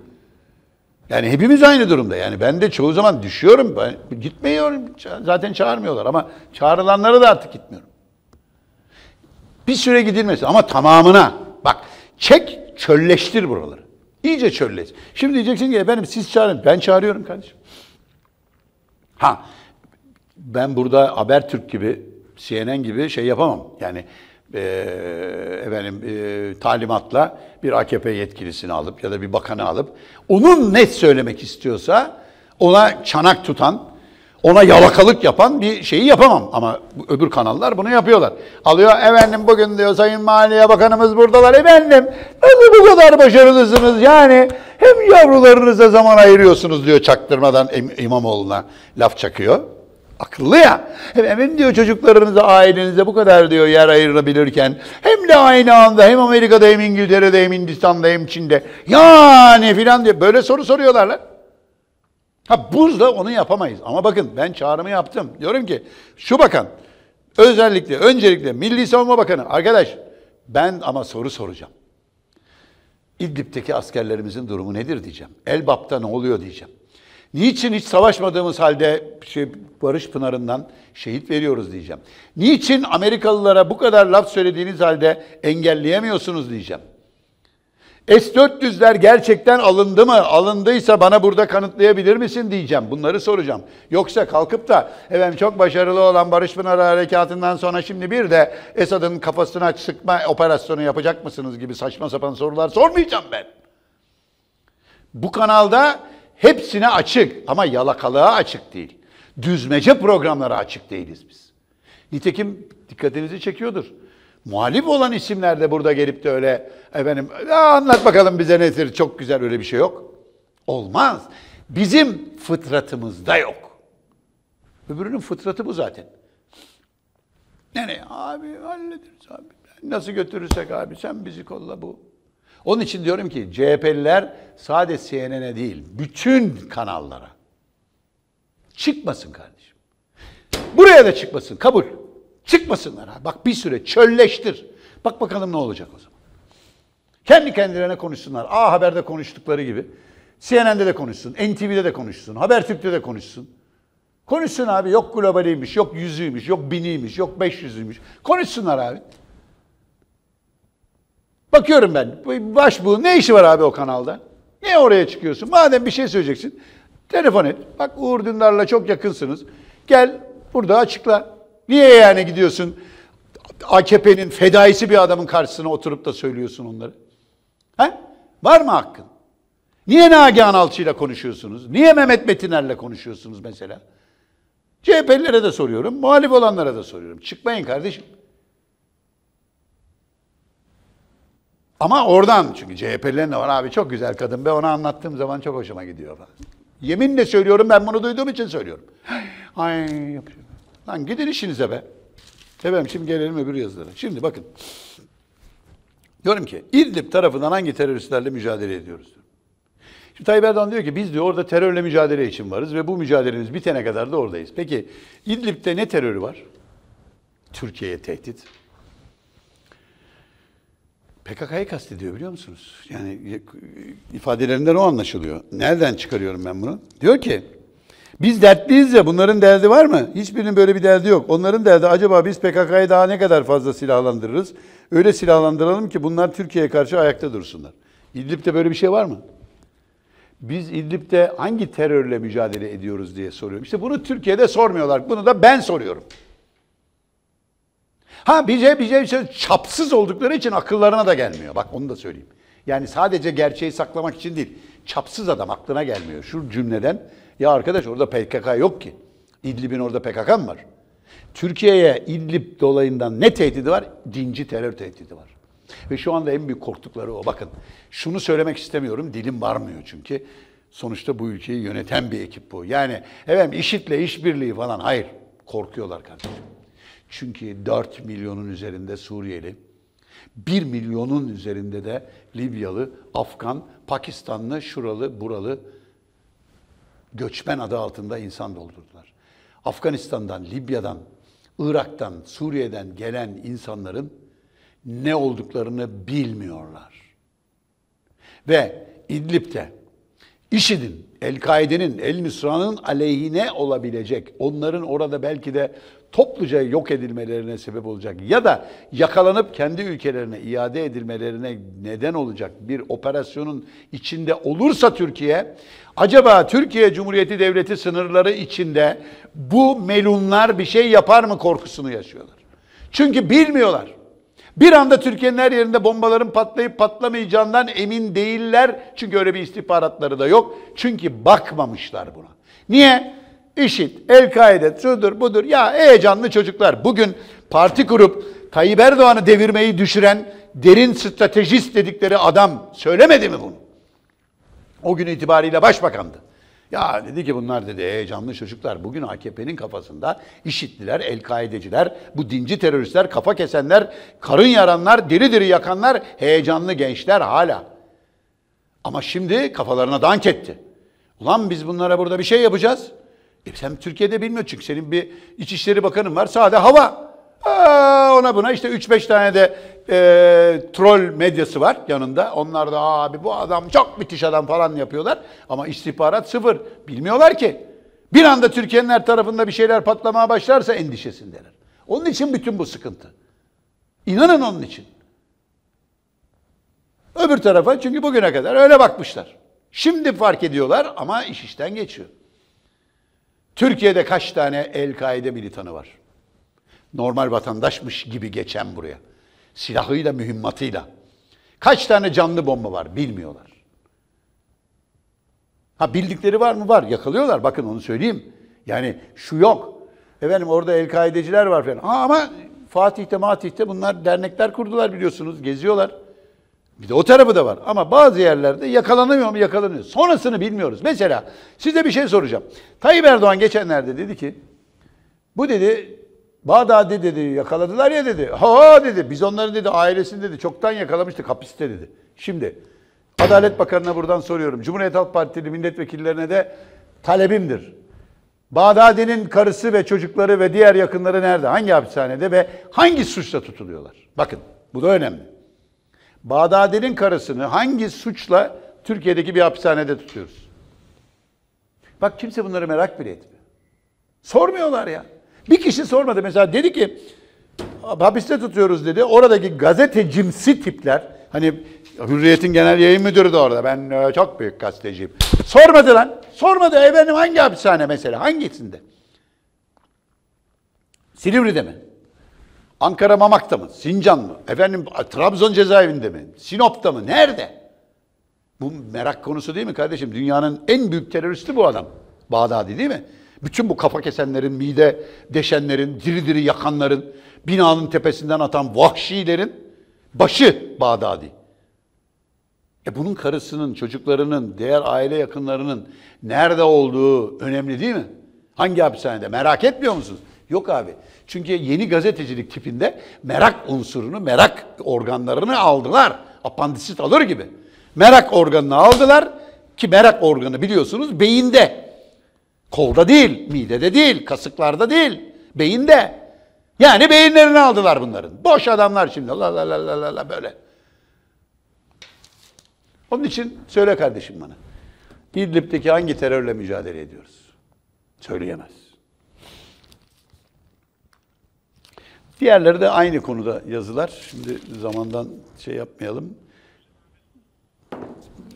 Yani hepimiz aynı durumda. Yani ben de çoğu zaman düşüyorum. Ben gitmiyorum. Zaten çağırmıyorlar ama çağrılanlara da artık gitmiyorum. Bir süre gidilmesi ama tamamına. Bak çek çölleştir buraları. İyice çölleş. Şimdi diyeceksin ki efendim siz çağırın. Ben çağırıyorum kardeşim. Ha ben burada Habertürk gibi CNN gibi şey yapamam. Yani e, efendim e, talimatla bir AKP yetkilisini alıp ya da bir bakanı alıp onun net söylemek istiyorsa ona çanak tutan, ona yalakalık yapan bir şeyi yapamam. Ama öbür kanallar bunu yapıyorlar. Alıyor efendim bugün diyor Sayın Maliye Bakanımız buradalar. Efendim nasıl bu kadar başarılısınız yani hem yavrularınıza zaman ayırıyorsunuz diyor çaktırmadan İmamoğlu'na laf çakıyor. Akıllı ya. Hem, hem diyor çocuklarınıza, ailenize bu kadar diyor yer ayırabilirken hem de aynı anda hem Amerika'da hem İngiltere'de hem Hindistan'da hem Çin'de yani filan diye böyle soru soruyorlar lan. Ha buzla onu yapamayız. Ama bakın ben çağrımı yaptım. Diyorum ki şu bakan özellikle öncelikle Milli Savunma Bakanı arkadaş ben ama soru soracağım. İdlib'deki askerlerimizin durumu nedir diyeceğim. Elbap'ta ne oluyor diyeceğim. Niçin hiç savaşmadığımız halde şey, Barış Pınarı'ndan şehit veriyoruz diyeceğim. Niçin Amerikalılara bu kadar laf söylediğiniz halde engelleyemiyorsunuz diyeceğim. S-400'ler gerçekten alındı mı? Alındıysa bana burada kanıtlayabilir misin diyeceğim. Bunları soracağım. Yoksa kalkıp da efendim çok başarılı olan Barış Pınar Harekatı'ndan sonra şimdi bir de Esad'ın kafasına sıkma operasyonu yapacak mısınız gibi saçma sapan sorular sormayacağım ben. Bu kanalda hepsine açık ama yalakalığa açık değil. Düzmece programlara açık değiliz biz. Nitekim dikkatinizi çekiyordur. Muhalif olan isimler de burada gelip de öyle efendim anlat bakalım bize nedir çok güzel öyle bir şey yok. Olmaz. Bizim fıtratımızda yok. Öbürünün fıtratı bu zaten. Nereye? Abi hallederiz abi. Nasıl götürürsek abi sen bizi kolla bu. Onun için diyorum ki CHP'liler sadece CNN'e değil, bütün kanallara çıkmasın kardeşim. Buraya da çıkmasın, kabul. Çıkmasınlar ha. Bak bir süre çölleştir. Bak bakalım ne olacak o zaman. Kendi kendilerine konuşsunlar. A Haber'de konuştukları gibi. CNN'de de konuşsun, NTV'de de konuşsun, Habertürk'te de konuşsun. Konuşsun abi yok globaliymiş, yok yüzüymüş, yok biniymiş, yok beş yüzüymüş. Konuşsunlar abi. Bakıyorum ben. baş bu ne işi var abi o kanalda? Ne oraya çıkıyorsun? Madem bir şey söyleyeceksin telefon et. Bak Uğur Dündar'la çok yakınsınız. Gel burada açıkla. Niye yani gidiyorsun AKP'nin fedaisi bir adamın karşısına oturup da söylüyorsun onları? He? Var mı hakkın? Niye Nagihan Alçı'yla konuşuyorsunuz? Niye Mehmet Metiner'le konuşuyorsunuz mesela? CHP'lilere de soruyorum, muhalif olanlara da soruyorum. Çıkmayın kardeşim. Ama oradan çünkü CHP'lilerin de var abi çok güzel kadın be ona anlattığım zaman çok hoşuma gidiyor falan. Yeminle söylüyorum ben bunu duyduğum için söylüyorum. Ay yapıyor. Lan gidin işinize be. Efendim şimdi gelelim öbür yazılara. Şimdi bakın. Diyorum ki İdlib tarafından hangi teröristlerle mücadele ediyoruz? Şimdi Tayyip Erdoğan diyor ki biz diyor orada terörle mücadele için varız ve bu mücadelemiz bitene kadar da oradayız. Peki İdlib'de ne terörü var? Türkiye'ye tehdit. PKK'yı kastediyor biliyor musunuz? Yani ifadelerinden o anlaşılıyor. Nereden çıkarıyorum ben bunu? Diyor ki biz dertliyiz ya bunların derdi var mı? Hiçbirinin böyle bir derdi yok. Onların derdi acaba biz PKK'yı daha ne kadar fazla silahlandırırız? Öyle silahlandıralım ki bunlar Türkiye'ye karşı ayakta dursunlar. İdlib'de böyle bir şey var mı? Biz İdlib'de hangi terörle mücadele ediyoruz diye soruyorum. İşte bunu Türkiye'de sormuyorlar. Bunu da ben soruyorum. Ha bize bize bir şey çapsız oldukları için akıllarına da gelmiyor. Bak onu da söyleyeyim. Yani sadece gerçeği saklamak için değil. Çapsız adam aklına gelmiyor. Şu cümleden ya arkadaş orada PKK yok ki. İdlib'in orada PKK mı var? Türkiye'ye İdlib dolayından ne tehdidi var? Dinci terör tehdidi var. Ve şu anda en büyük korktukları o. Bakın şunu söylemek istemiyorum. Dilim varmıyor çünkü. Sonuçta bu ülkeyi yöneten bir ekip bu. Yani efendim IŞİD'le işbirliği falan hayır. Korkuyorlar kardeşim. Çünkü 4 milyonun üzerinde Suriyeli, 1 milyonun üzerinde de Libyalı, Afgan, Pakistanlı, şuralı, buralı göçmen adı altında insan doldurdular. Afganistan'dan, Libya'dan, Irak'tan, Suriye'den gelen insanların ne olduklarını bilmiyorlar. Ve İdlib'de IŞİD'in, El-Kaide'nin, El-Nusra'nın aleyhine olabilecek, onların orada belki de topluca yok edilmelerine sebep olacak ya da yakalanıp kendi ülkelerine iade edilmelerine neden olacak bir operasyonun içinde olursa Türkiye, acaba Türkiye Cumhuriyeti Devleti sınırları içinde bu melunlar bir şey yapar mı korkusunu yaşıyorlar. Çünkü bilmiyorlar. Bir anda Türkiye'nin her yerinde bombaların patlayıp patlamayacağından emin değiller. Çünkü öyle bir istihbaratları da yok. Çünkü bakmamışlar buna. Niye? İşit, El-Kaide, şudur budur. Ya heyecanlı çocuklar bugün parti kurup Tayyip Erdoğan'ı devirmeyi düşüren derin stratejist dedikleri adam söylemedi mi bunu? O gün itibariyle başbakandı. Ya dedi ki bunlar dedi heyecanlı çocuklar bugün AKP'nin kafasında işittiler, el-kaideciler, bu dinci teröristler, kafa kesenler, karın yaranlar, diri diri yakanlar, heyecanlı gençler hala. Ama şimdi kafalarına dank etti. Ulan biz bunlara burada bir şey yapacağız. E sen Türkiye'de bilmiyor çünkü senin bir İçişleri Bakanın var. Sade hava. Aa, ona buna işte 3-5 tane de e, troll medyası var yanında. Onlar da abi bu adam çok müthiş adam falan yapıyorlar. Ama istihbarat sıfır. Bilmiyorlar ki. Bir anda Türkiye'nin her tarafında bir şeyler patlamaya başlarsa endişesindeler. Onun için bütün bu sıkıntı. İnanın onun için. Öbür tarafa çünkü bugüne kadar öyle bakmışlar. Şimdi fark ediyorlar ama iş işten geçiyor. Türkiye'de kaç tane El-Kaide militanı var? Normal vatandaşmış gibi geçen buraya. Silahıyla, mühimmatıyla. Kaç tane canlı bomba var bilmiyorlar. Ha bildikleri var mı? Var. Yakalıyorlar. Bakın onu söyleyeyim. Yani şu yok. Efendim orada El-Kaideciler var falan. Ha, ama Fatih'te, Matih'te bunlar dernekler kurdular biliyorsunuz. Geziyorlar. Bir de o tarafı da var. Ama bazı yerlerde yakalanamıyor mu yakalanıyor. Sonrasını bilmiyoruz. Mesela size bir şey soracağım. Tayyip Erdoğan geçenlerde dedi ki bu dedi Bağdat'ı dedi yakaladılar ya dedi. Ha dedi biz onların dedi ailesini dedi çoktan yakalamıştık hapiste dedi. Şimdi Adalet Bakanı'na buradan soruyorum. Cumhuriyet Halk Partili milletvekillerine de talebimdir. Bağdadi'nin karısı ve çocukları ve diğer yakınları nerede? Hangi hapishanede ve hangi suçla tutuluyorlar? Bakın bu da önemli. Bağdadi'nin karısını hangi suçla Türkiye'deki bir hapishanede tutuyoruz? Bak kimse bunları merak bile etmiyor. Sormuyorlar ya. Bir kişi sormadı. Mesela dedi ki hapiste tutuyoruz dedi. Oradaki gazetecimsi tipler hani Hürriyet'in genel yayın müdürü de orada. Ben e, çok büyük gazeteciyim. Sormadı lan. Sormadı. Efendim hangi hapishane mesela? Hangisinde? Silivri'de mi? Ankara Mamak'ta mı? Sincan mı? Efendim Trabzon cezaevinde mi? Sinop'ta mı? Nerede? Bu merak konusu değil mi kardeşim? Dünyanın en büyük teröristi bu adam. Bağdadi değil mi? Bütün bu kafa kesenlerin, mide deşenlerin, diri diri yakanların, binanın tepesinden atan vahşilerin başı Bağdadi. E bunun karısının, çocuklarının, diğer aile yakınlarının nerede olduğu önemli değil mi? Hangi hapishanede? Merak etmiyor musunuz? Yok abi. Çünkü yeni gazetecilik tipinde merak unsurunu, merak organlarını aldılar. Apandisit alır gibi. Merak organını aldılar ki merak organı biliyorsunuz beyinde. Kolda değil, midede değil, kasıklarda değil, beyinde. Yani beyinlerini aldılar bunların. Boş adamlar şimdi la la la la la böyle. Onun için söyle kardeşim bana. İdlib'deki hangi terörle mücadele ediyoruz? Söyleyemez. Diğerleri de aynı konuda yazılar. Şimdi zamandan şey yapmayalım.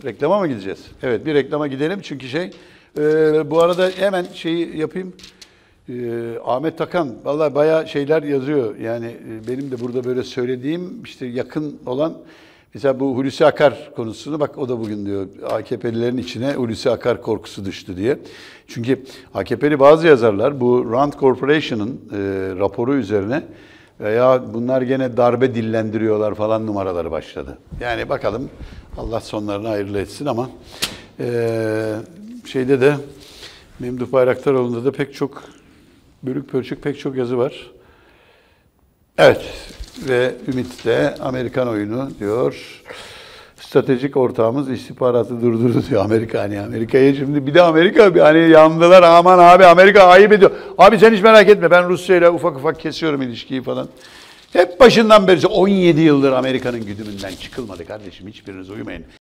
Reklama mı gideceğiz? Evet bir reklama gidelim çünkü şey e, bu arada hemen şeyi yapayım. E, Ahmet Takan vallahi bayağı şeyler yazıyor. Yani e, benim de burada böyle söylediğim işte yakın olan Mesela bu Hulusi Akar konusunu bak o da bugün diyor AKP'lilerin içine Hulusi Akar korkusu düştü diye. Çünkü AKP'li bazı yazarlar bu Rand Corporation'ın e, raporu üzerine veya bunlar gene darbe dillendiriyorlar falan numaraları başladı. Yani bakalım Allah sonlarını hayırlı etsin ama e, şeyde de Memduh Bayraktaroğlu'nda da pek çok bölük pörçük pek çok yazı var. Evet, ve Ümit de Amerikan oyunu diyor. Stratejik ortağımız istihbaratı durdurdu diyor Amerika. Hani Amerika'ya şimdi bir de Amerika hani yandılar aman abi Amerika ayıp ediyor. Abi sen hiç merak etme ben Rusya ile ufak ufak kesiyorum ilişkiyi falan. Hep başından beri 17 yıldır Amerika'nın güdümünden çıkılmadı kardeşim. Hiçbiriniz uyumayın.